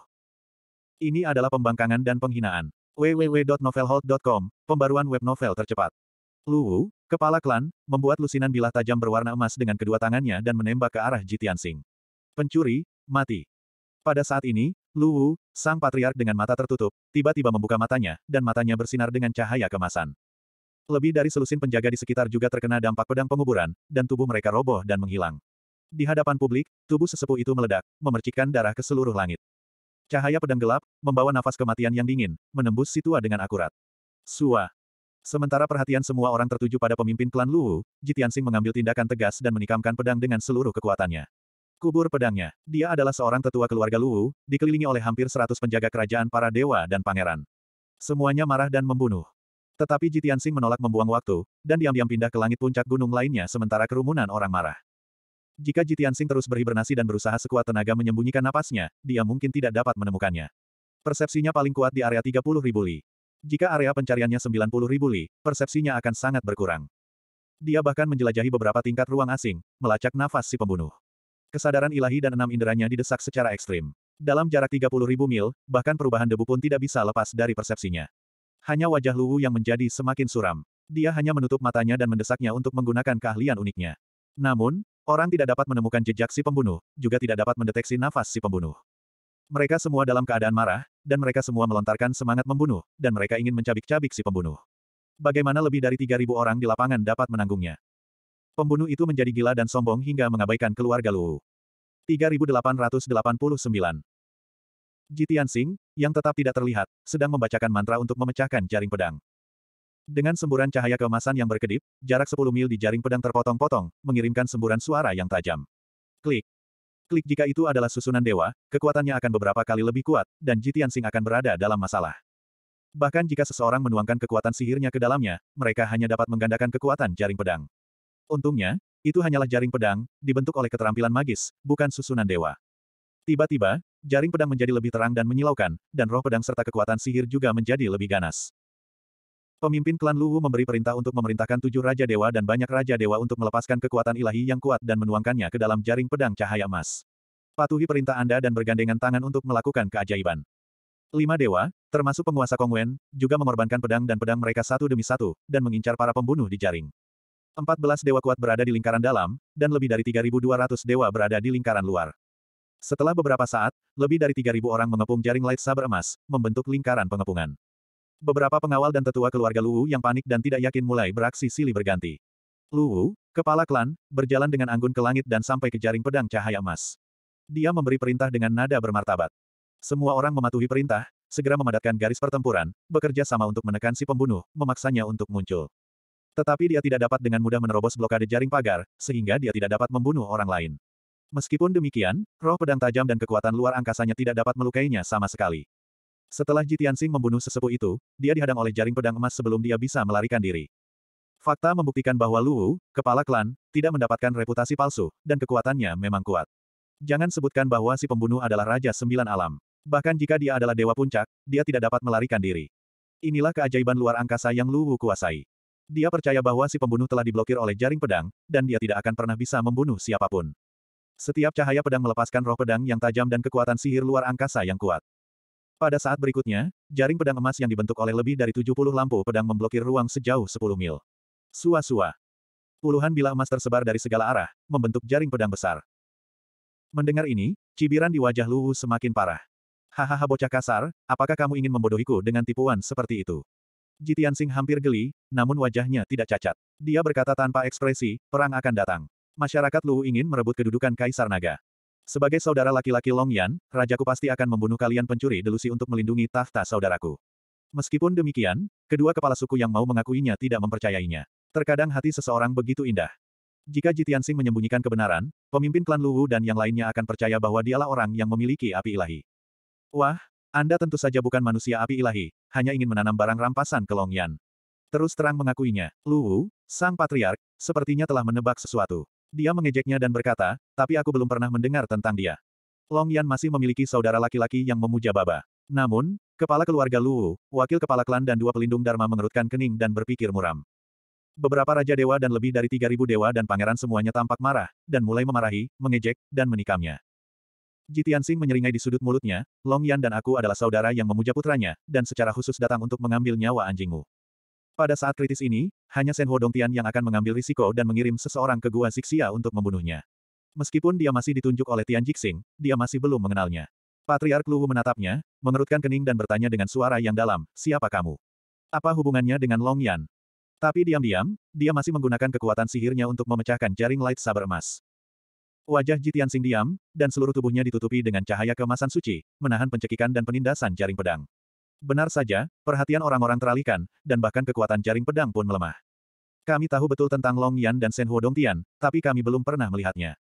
Ini adalah pembangkangan dan penghinaan. www.novelhold.com, pembaruan web novel tercepat. Luwu, kepala klan, membuat lusinan bilah tajam berwarna emas dengan kedua tangannya dan menembak ke arah Jitian Singh. Pencuri, mati. Pada saat ini, Lu Wu, sang patriark dengan mata tertutup, tiba-tiba membuka matanya, dan matanya bersinar dengan cahaya kemasan. Lebih dari selusin penjaga di sekitar juga terkena dampak pedang penguburan, dan tubuh mereka roboh dan menghilang. Di hadapan publik, tubuh sesepuh itu meledak, memercikkan darah ke seluruh langit. Cahaya pedang gelap, membawa nafas kematian yang dingin, menembus situa dengan akurat. Sua. Sementara perhatian semua orang tertuju pada pemimpin klan Luwu, Jitiansing mengambil tindakan tegas dan menikamkan pedang dengan seluruh kekuatannya. Kubur pedangnya. Dia adalah seorang tetua keluarga Luwu, dikelilingi oleh hampir seratus penjaga kerajaan para dewa dan pangeran. Semuanya marah dan membunuh. Tetapi Jitian Sing menolak membuang waktu, dan diam-diam pindah ke langit puncak gunung lainnya sementara kerumunan orang marah. Jika Jitian Sing terus berhibernasi dan berusaha sekuat tenaga menyembunyikan napasnya, dia mungkin tidak dapat menemukannya. Persepsinya paling kuat di area ribu li. Jika area pencariannya ribu li, persepsinya akan sangat berkurang. Dia bahkan menjelajahi beberapa tingkat ruang asing, melacak nafas si pembunuh. Kesadaran ilahi dan enam inderanya didesak secara ekstrim. Dalam jarak 30.000 mil, bahkan perubahan debu pun tidak bisa lepas dari persepsinya. Hanya wajah Luwu yang menjadi semakin suram. Dia hanya menutup matanya dan mendesaknya untuk menggunakan keahlian uniknya. Namun, orang tidak dapat menemukan jejak si pembunuh, juga tidak dapat mendeteksi nafas si pembunuh. Mereka semua dalam keadaan marah, dan mereka semua melontarkan semangat membunuh, dan mereka ingin mencabik-cabik si pembunuh. Bagaimana lebih dari 3.000 orang di lapangan dapat menanggungnya? Pembunuh itu menjadi gila dan sombong hingga mengabaikan keluarga Luwu. 3889 Jitian Singh, yang tetap tidak terlihat, sedang membacakan mantra untuk memecahkan jaring pedang. Dengan semburan cahaya keemasan yang berkedip, jarak 10 mil di jaring pedang terpotong-potong, mengirimkan semburan suara yang tajam. Klik. Klik jika itu adalah susunan dewa, kekuatannya akan beberapa kali lebih kuat, dan Jitian Singh akan berada dalam masalah. Bahkan jika seseorang menuangkan kekuatan sihirnya ke dalamnya, mereka hanya dapat menggandakan kekuatan jaring pedang. Untungnya, itu hanyalah jaring pedang, dibentuk oleh keterampilan magis, bukan susunan dewa. Tiba-tiba, jaring pedang menjadi lebih terang dan menyilaukan, dan roh pedang serta kekuatan sihir juga menjadi lebih ganas. Pemimpin klan Luwu memberi perintah untuk memerintahkan tujuh Raja Dewa dan banyak Raja Dewa untuk melepaskan kekuatan ilahi yang kuat dan menuangkannya ke dalam jaring pedang cahaya emas. Patuhi perintah Anda dan bergandengan tangan untuk melakukan keajaiban. Lima dewa, termasuk penguasa Kongwen, juga mengorbankan pedang dan pedang mereka satu demi satu, dan mengincar para pembunuh di jaring. 14 dewa kuat berada di lingkaran dalam, dan lebih dari 3.200 dewa berada di lingkaran luar. Setelah beberapa saat, lebih dari 3.000 orang mengepung jaring lightsaber emas, membentuk lingkaran pengepungan. Beberapa pengawal dan tetua keluarga Luwu yang panik dan tidak yakin mulai beraksi silih berganti. Luwu, kepala klan, berjalan dengan anggun ke langit dan sampai ke jaring pedang cahaya emas. Dia memberi perintah dengan nada bermartabat. Semua orang mematuhi perintah, segera memadatkan garis pertempuran, bekerja sama untuk menekan si pembunuh, memaksanya untuk muncul. Tetapi dia tidak dapat dengan mudah menerobos blokade jaring pagar, sehingga dia tidak dapat membunuh orang lain. Meskipun demikian, roh pedang tajam dan kekuatan luar angkasanya tidak dapat melukainya sama sekali. Setelah Jitiansing membunuh sesepuh itu, dia dihadang oleh jaring pedang emas sebelum dia bisa melarikan diri. Fakta membuktikan bahwa Luwu, kepala klan, tidak mendapatkan reputasi palsu, dan kekuatannya memang kuat. Jangan sebutkan bahwa si pembunuh adalah Raja Sembilan Alam. Bahkan jika dia adalah Dewa Puncak, dia tidak dapat melarikan diri. Inilah keajaiban luar angkasa yang Luwu kuasai. Dia percaya bahwa si pembunuh telah diblokir oleh jaring pedang, dan dia tidak akan pernah bisa membunuh siapapun. Setiap cahaya pedang melepaskan roh pedang yang tajam dan kekuatan sihir luar angkasa yang kuat. Pada saat berikutnya, jaring pedang emas yang dibentuk oleh lebih dari 70 lampu pedang memblokir ruang sejauh 10 mil. Sua-sua. Puluhan bilah emas tersebar dari segala arah, membentuk jaring pedang besar. Mendengar ini, cibiran di wajah Luwu semakin parah. Hahaha bocah kasar, apakah kamu ingin membodohiku dengan tipuan seperti itu? Jitian Sing hampir geli, namun wajahnya tidak cacat. Dia berkata tanpa ekspresi, perang akan datang. Masyarakat Lu ingin merebut kedudukan Kaisar Naga. Sebagai saudara laki-laki Long Yan, rajaku pasti akan membunuh kalian pencuri delusi untuk melindungi tahta saudaraku. Meskipun demikian, kedua kepala suku yang mau mengakuinya tidak mempercayainya. Terkadang hati seseorang begitu indah. Jika Jitian Sing menyembunyikan kebenaran, pemimpin klan Luwu dan yang lainnya akan percaya bahwa dialah orang yang memiliki api ilahi. Wah, Anda tentu saja bukan manusia api ilahi, hanya ingin menanam barang rampasan ke Longyan. Terus terang mengakuinya, Lu Wu, sang patriark, sepertinya telah menebak sesuatu. Dia mengejeknya dan berkata, tapi aku belum pernah mendengar tentang dia. Longyan masih memiliki saudara laki-laki yang memuja baba. Namun, kepala keluarga Lu Wu, wakil kepala klan dan dua pelindung Dharma mengerutkan kening dan berpikir muram. Beberapa raja dewa dan lebih dari 3.000 dewa dan pangeran semuanya tampak marah, dan mulai memarahi, mengejek, dan menikamnya. Jitian Sing menyeringai di sudut mulutnya, Long Yan dan aku adalah saudara yang memuja putranya, dan secara khusus datang untuk mengambil nyawa anjingmu. Pada saat kritis ini, hanya Shen Huo Dongtian yang akan mengambil risiko dan mengirim seseorang ke Gua Zixia untuk membunuhnya. Meskipun dia masih ditunjuk oleh Tian Jixing, dia masih belum mengenalnya. Patriark Luwu menatapnya, mengerutkan kening dan bertanya dengan suara yang dalam, siapa kamu? Apa hubungannya dengan Long Yan? Tapi diam-diam, dia masih menggunakan kekuatan sihirnya untuk memecahkan jaring light saber emas. Wajah Jitian Sing diam, dan seluruh tubuhnya ditutupi dengan cahaya kemasan suci, menahan pencekikan dan penindasan jaring pedang. Benar saja, perhatian orang-orang teralihkan, dan bahkan kekuatan jaring pedang pun melemah. Kami tahu betul tentang Long Yan dan Shen Huodong Tian, tapi kami belum pernah melihatnya.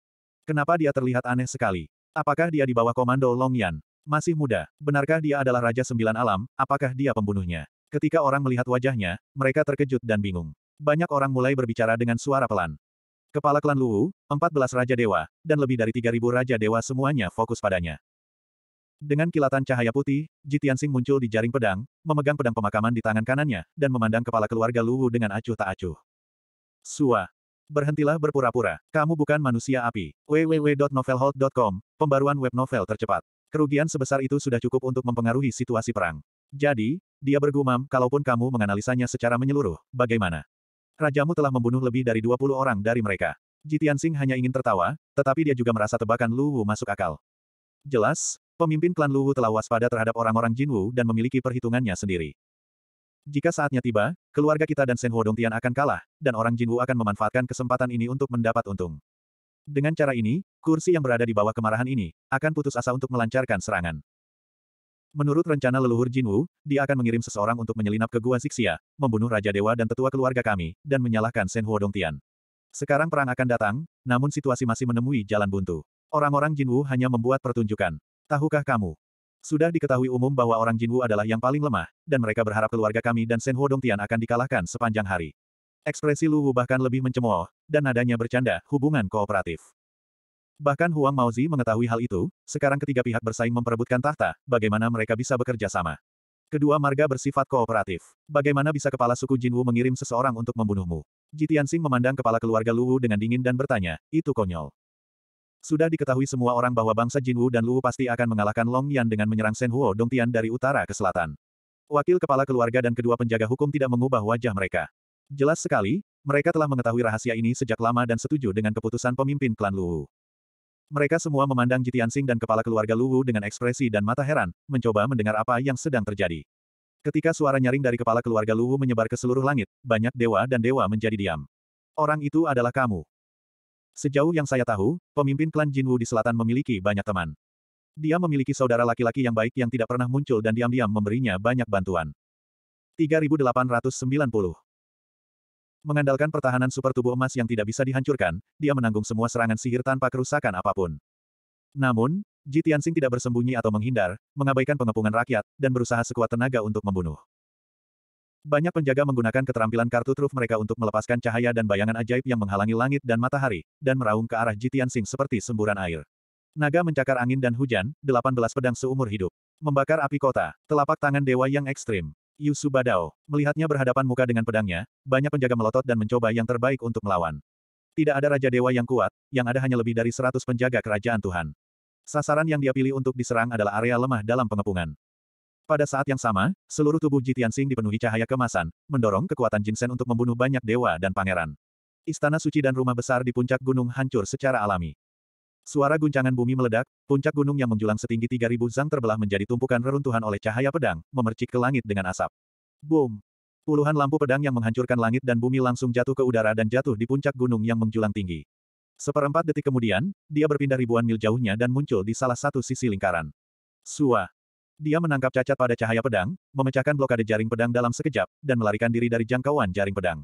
Kenapa dia terlihat aneh sekali? Apakah dia di bawah komando Long Yan? Masih muda, benarkah dia adalah Raja Sembilan Alam, apakah dia pembunuhnya? Ketika orang melihat wajahnya, mereka terkejut dan bingung. Banyak orang mulai berbicara dengan suara pelan. Kepala klan Luwu, 14 Raja Dewa, dan lebih dari 3.000 Raja Dewa semuanya fokus padanya. Dengan kilatan cahaya putih, Sing muncul di jaring pedang, memegang pedang pemakaman di tangan kanannya, dan memandang kepala keluarga Luwu dengan acuh tak acuh. Sua. Berhentilah berpura-pura, kamu bukan manusia api. www.novelhold.com, pembaruan web novel tercepat. Kerugian sebesar itu sudah cukup untuk mempengaruhi situasi perang. Jadi, dia bergumam, kalaupun kamu menganalisanya secara menyeluruh, bagaimana? Rajamu telah membunuh lebih dari 20 orang dari mereka. Jitian Singh hanya ingin tertawa, tetapi dia juga merasa tebakan Luwu masuk akal. Jelas, pemimpin klan Luwu telah waspada terhadap orang-orang Jinwu dan memiliki perhitungannya sendiri. Jika saatnya tiba, keluarga kita dan Dong Tian akan kalah, dan orang Jinwu akan memanfaatkan kesempatan ini untuk mendapat untung. Dengan cara ini, kursi yang berada di bawah kemarahan ini, akan putus asa untuk melancarkan serangan. Menurut rencana leluhur Jinwu, dia akan mengirim seseorang untuk menyelinap ke Gua Siksia, membunuh Raja Dewa dan tetua keluarga kami, dan menyalahkan Sen Tian. Sekarang perang akan datang, namun situasi masih menemui jalan buntu. Orang-orang Jinwu hanya membuat pertunjukan. Tahukah kamu? Sudah diketahui umum bahwa orang Jinwu adalah yang paling lemah, dan mereka berharap keluarga kami dan Sen Tian akan dikalahkan sepanjang hari. Ekspresi Lu Wu bahkan lebih mencemooh, dan nadanya bercanda, hubungan kooperatif. Bahkan Huang Maozi mengetahui hal itu, sekarang ketiga pihak bersaing memperebutkan tahta, bagaimana mereka bisa bekerja sama. Kedua marga bersifat kooperatif. Bagaimana bisa kepala suku Jinwu mengirim seseorang untuk membunuhmu? Jitiansing memandang kepala keluarga Luwu dengan dingin dan bertanya, itu konyol. Sudah diketahui semua orang bahwa bangsa Jinwu dan Luwu pasti akan mengalahkan Long Yan dengan menyerang Senhuo Dongtian dari utara ke selatan. Wakil kepala keluarga dan kedua penjaga hukum tidak mengubah wajah mereka. Jelas sekali, mereka telah mengetahui rahasia ini sejak lama dan setuju dengan keputusan pemimpin klan Luwu. Mereka semua memandang Jitian Jitiansing dan kepala keluarga Luwu dengan ekspresi dan mata heran, mencoba mendengar apa yang sedang terjadi. Ketika suara nyaring dari kepala keluarga Luwu menyebar ke seluruh langit, banyak dewa dan dewa menjadi diam. Orang itu adalah kamu. Sejauh yang saya tahu, pemimpin klan Jinwu di selatan memiliki banyak teman. Dia memiliki saudara laki-laki yang baik yang tidak pernah muncul dan diam-diam memberinya banyak bantuan. 3890 Mengandalkan pertahanan super tubuh emas yang tidak bisa dihancurkan, dia menanggung semua serangan sihir tanpa kerusakan apapun. Namun, Ji Tianxing tidak bersembunyi atau menghindar, mengabaikan pengepungan rakyat, dan berusaha sekuat tenaga untuk membunuh. Banyak penjaga menggunakan keterampilan kartu truf mereka untuk melepaskan cahaya dan bayangan ajaib yang menghalangi langit dan matahari, dan meraung ke arah Ji Tianxing seperti semburan air. Naga mencakar angin dan hujan, 18 pedang seumur hidup. Membakar api kota, telapak tangan dewa yang ekstrim. Yusu Badao, melihatnya berhadapan muka dengan pedangnya, banyak penjaga melotot dan mencoba yang terbaik untuk melawan. Tidak ada Raja Dewa yang kuat, yang ada hanya lebih dari seratus penjaga kerajaan Tuhan. Sasaran yang dia pilih untuk diserang adalah area lemah dalam pengepungan. Pada saat yang sama, seluruh tubuh Jitian Sing dipenuhi cahaya kemasan, mendorong kekuatan Jinsen untuk membunuh banyak dewa dan pangeran. Istana suci dan rumah besar di puncak gunung hancur secara alami. Suara guncangan bumi meledak, puncak gunung yang menjulang setinggi 3000 zang terbelah menjadi tumpukan reruntuhan oleh cahaya pedang, memercik ke langit dengan asap. Boom! Puluhan lampu pedang yang menghancurkan langit dan bumi langsung jatuh ke udara dan jatuh di puncak gunung yang menjulang tinggi. Seperempat detik kemudian, dia berpindah ribuan mil jauhnya dan muncul di salah satu sisi lingkaran. Sua. Dia menangkap cacat pada cahaya pedang, memecahkan blokade jaring pedang dalam sekejap, dan melarikan diri dari jangkauan jaring pedang.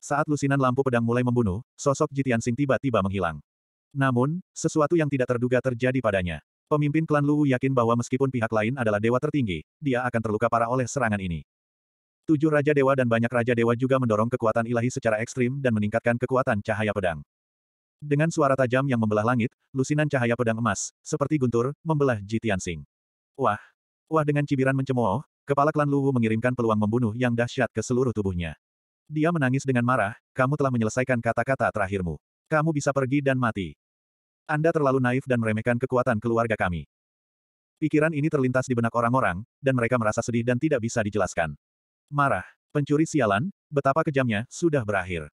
Saat lusinan lampu pedang mulai membunuh, sosok Jitian Sing tiba-tiba menghilang. Namun, sesuatu yang tidak terduga terjadi padanya. Pemimpin klan Luwu yakin bahwa meskipun pihak lain adalah dewa tertinggi, dia akan terluka parah oleh serangan ini. Tujuh Raja Dewa dan banyak Raja Dewa juga mendorong kekuatan ilahi secara ekstrim dan meningkatkan kekuatan cahaya pedang. Dengan suara tajam yang membelah langit, lusinan cahaya pedang emas, seperti guntur, membelah Jitian Tianxing. Wah! Wah dengan cibiran mencemooh, kepala klan Luwu mengirimkan peluang membunuh yang dahsyat ke seluruh tubuhnya. Dia menangis dengan marah, kamu telah menyelesaikan kata-kata terakhirmu. Kamu bisa pergi dan mati. Anda terlalu naif dan meremehkan kekuatan keluarga kami. Pikiran ini terlintas di benak orang-orang, dan mereka merasa sedih dan tidak bisa dijelaskan. Marah, pencuri sialan, betapa kejamnya, sudah berakhir.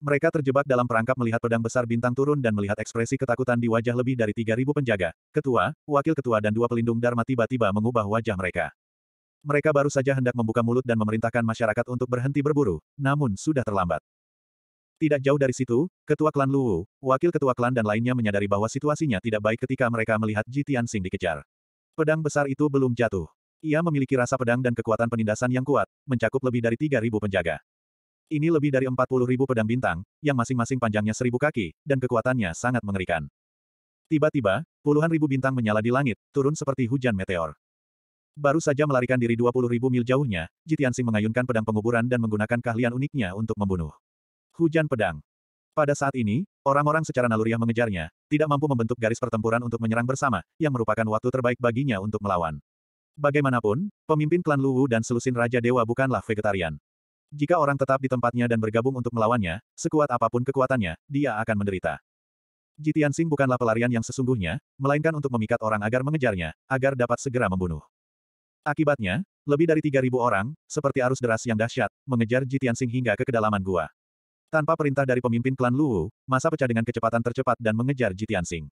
Mereka terjebak dalam perangkap melihat pedang besar bintang turun dan melihat ekspresi ketakutan di wajah lebih dari 3.000 penjaga, ketua, wakil ketua dan dua pelindung Dharma tiba-tiba mengubah wajah mereka. Mereka baru saja hendak membuka mulut dan memerintahkan masyarakat untuk berhenti berburu, namun sudah terlambat. Tidak jauh dari situ, Ketua Klan Luwu, Wakil Ketua Klan dan lainnya menyadari bahwa situasinya tidak baik ketika mereka melihat Ji Tianxing dikejar. Pedang besar itu belum jatuh. Ia memiliki rasa pedang dan kekuatan penindasan yang kuat, mencakup lebih dari 3.000 penjaga. Ini lebih dari 40.000 pedang bintang, yang masing-masing panjangnya 1.000 kaki, dan kekuatannya sangat mengerikan. Tiba-tiba, puluhan ribu bintang menyala di langit, turun seperti hujan meteor. Baru saja melarikan diri 20.000 mil jauhnya, Jitiansing mengayunkan pedang penguburan dan menggunakan keahlian uniknya untuk membunuh. Hujan pedang. Pada saat ini, orang-orang secara naluriah mengejarnya, tidak mampu membentuk garis pertempuran untuk menyerang bersama, yang merupakan waktu terbaik baginya untuk melawan. Bagaimanapun, pemimpin klan Luwu dan selusin Raja Dewa bukanlah vegetarian. Jika orang tetap di tempatnya dan bergabung untuk melawannya, sekuat apapun kekuatannya, dia akan menderita. Jitian Sing bukanlah pelarian yang sesungguhnya, melainkan untuk memikat orang agar mengejarnya, agar dapat segera membunuh. Akibatnya, lebih dari 3.000 orang, seperti arus deras yang dahsyat, mengejar Jitian Sing hingga ke kedalaman gua. Tanpa perintah dari pemimpin klan Luwu, masa pecah dengan kecepatan tercepat dan mengejar Jitian Sing.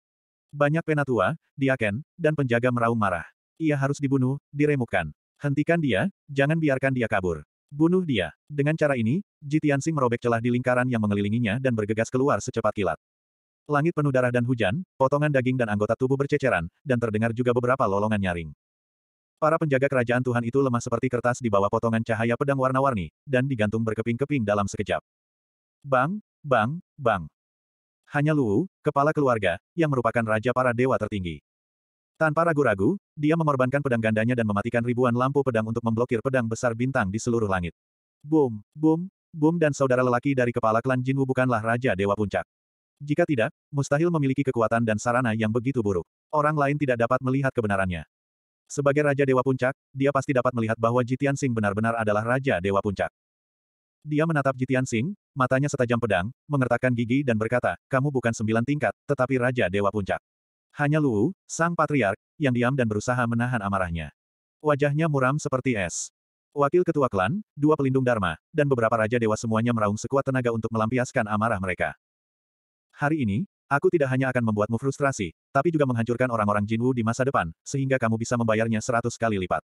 Banyak penatua, diaken, dan penjaga meraung marah. Ia harus dibunuh, diremukkan. Hentikan dia, jangan biarkan dia kabur. Bunuh dia. Dengan cara ini, Jitian Sing merobek celah di lingkaran yang mengelilinginya dan bergegas keluar secepat kilat. Langit penuh darah dan hujan, potongan daging dan anggota tubuh berceceran, dan terdengar juga beberapa lolongan nyaring. Para penjaga kerajaan Tuhan itu lemah seperti kertas di bawah potongan cahaya pedang warna-warni, dan digantung berkeping-keping dalam sekejap. Bang, bang, bang. Hanya Luwu, kepala keluarga, yang merupakan raja para dewa tertinggi. Tanpa ragu-ragu, dia mengorbankan pedang gandanya dan mematikan ribuan lampu pedang untuk memblokir pedang besar bintang di seluruh langit. Boom, boom, boom dan saudara lelaki dari kepala klan Jinwu bukanlah raja dewa puncak. Jika tidak, mustahil memiliki kekuatan dan sarana yang begitu buruk. Orang lain tidak dapat melihat kebenarannya. Sebagai Raja Dewa Puncak, dia pasti dapat melihat bahwa Jitian Sing benar-benar adalah Raja Dewa Puncak. Dia menatap Jitian Sing, matanya setajam pedang, mengertakkan gigi dan berkata, kamu bukan sembilan tingkat, tetapi Raja Dewa Puncak. Hanya Luwu, sang patriark, yang diam dan berusaha menahan amarahnya. Wajahnya muram seperti es. Wakil ketua klan, dua pelindung Dharma, dan beberapa Raja Dewa semuanya meraung sekuat tenaga untuk melampiaskan amarah mereka. Hari ini, aku tidak hanya akan membuatmu frustrasi, tapi juga menghancurkan orang-orang Jinwu di masa depan, sehingga kamu bisa membayarnya seratus kali lipat.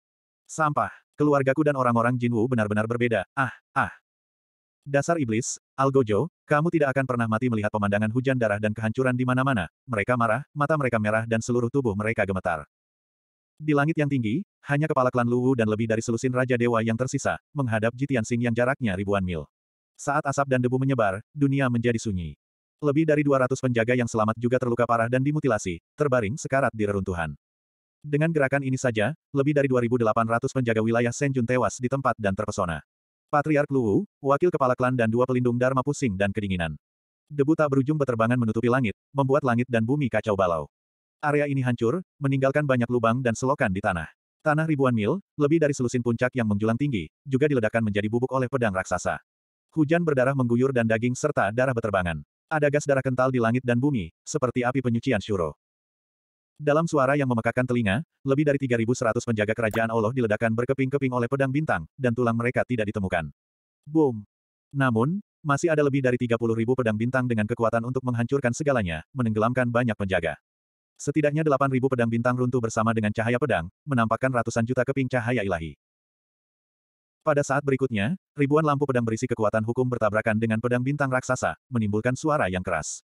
Sampah, keluargaku dan orang-orang Jinwu benar-benar berbeda, ah, ah. Dasar iblis, Algojo, kamu tidak akan pernah mati melihat pemandangan hujan darah dan kehancuran di mana-mana. Mereka marah, mata mereka merah dan seluruh tubuh mereka gemetar. Di langit yang tinggi, hanya kepala klan Luwu dan lebih dari selusin Raja Dewa yang tersisa, menghadap Jitian Sing yang jaraknya ribuan mil. Saat asap dan debu menyebar, dunia menjadi sunyi. Lebih dari 200 penjaga yang selamat juga terluka parah dan dimutilasi, terbaring sekarat di reruntuhan. Dengan gerakan ini saja, lebih dari 2.800 penjaga wilayah Senjun tewas di tempat dan terpesona. Patriark Luwu, wakil kepala klan dan dua pelindung Dharma pusing dan kedinginan. Debu tak berujung beterbangan menutupi langit, membuat langit dan bumi kacau balau. Area ini hancur, meninggalkan banyak lubang dan selokan di tanah. Tanah ribuan mil, lebih dari selusin puncak yang menjulang tinggi, juga diledakkan menjadi bubuk oleh pedang raksasa. Hujan berdarah mengguyur dan daging serta darah beterbangan. Ada gas darah kental di langit dan bumi, seperti api penyucian Shuro. Dalam suara yang memekakan telinga, lebih dari 3.100 penjaga kerajaan Allah diledakkan berkeping-keping oleh pedang bintang, dan tulang mereka tidak ditemukan. Boom! Namun, masih ada lebih dari 30.000 pedang bintang dengan kekuatan untuk menghancurkan segalanya, menenggelamkan banyak penjaga. Setidaknya 8.000 pedang bintang runtuh bersama dengan cahaya pedang, menampakkan ratusan juta keping cahaya ilahi. Pada saat berikutnya, ribuan lampu pedang berisi kekuatan hukum bertabrakan dengan pedang bintang raksasa, menimbulkan suara yang keras.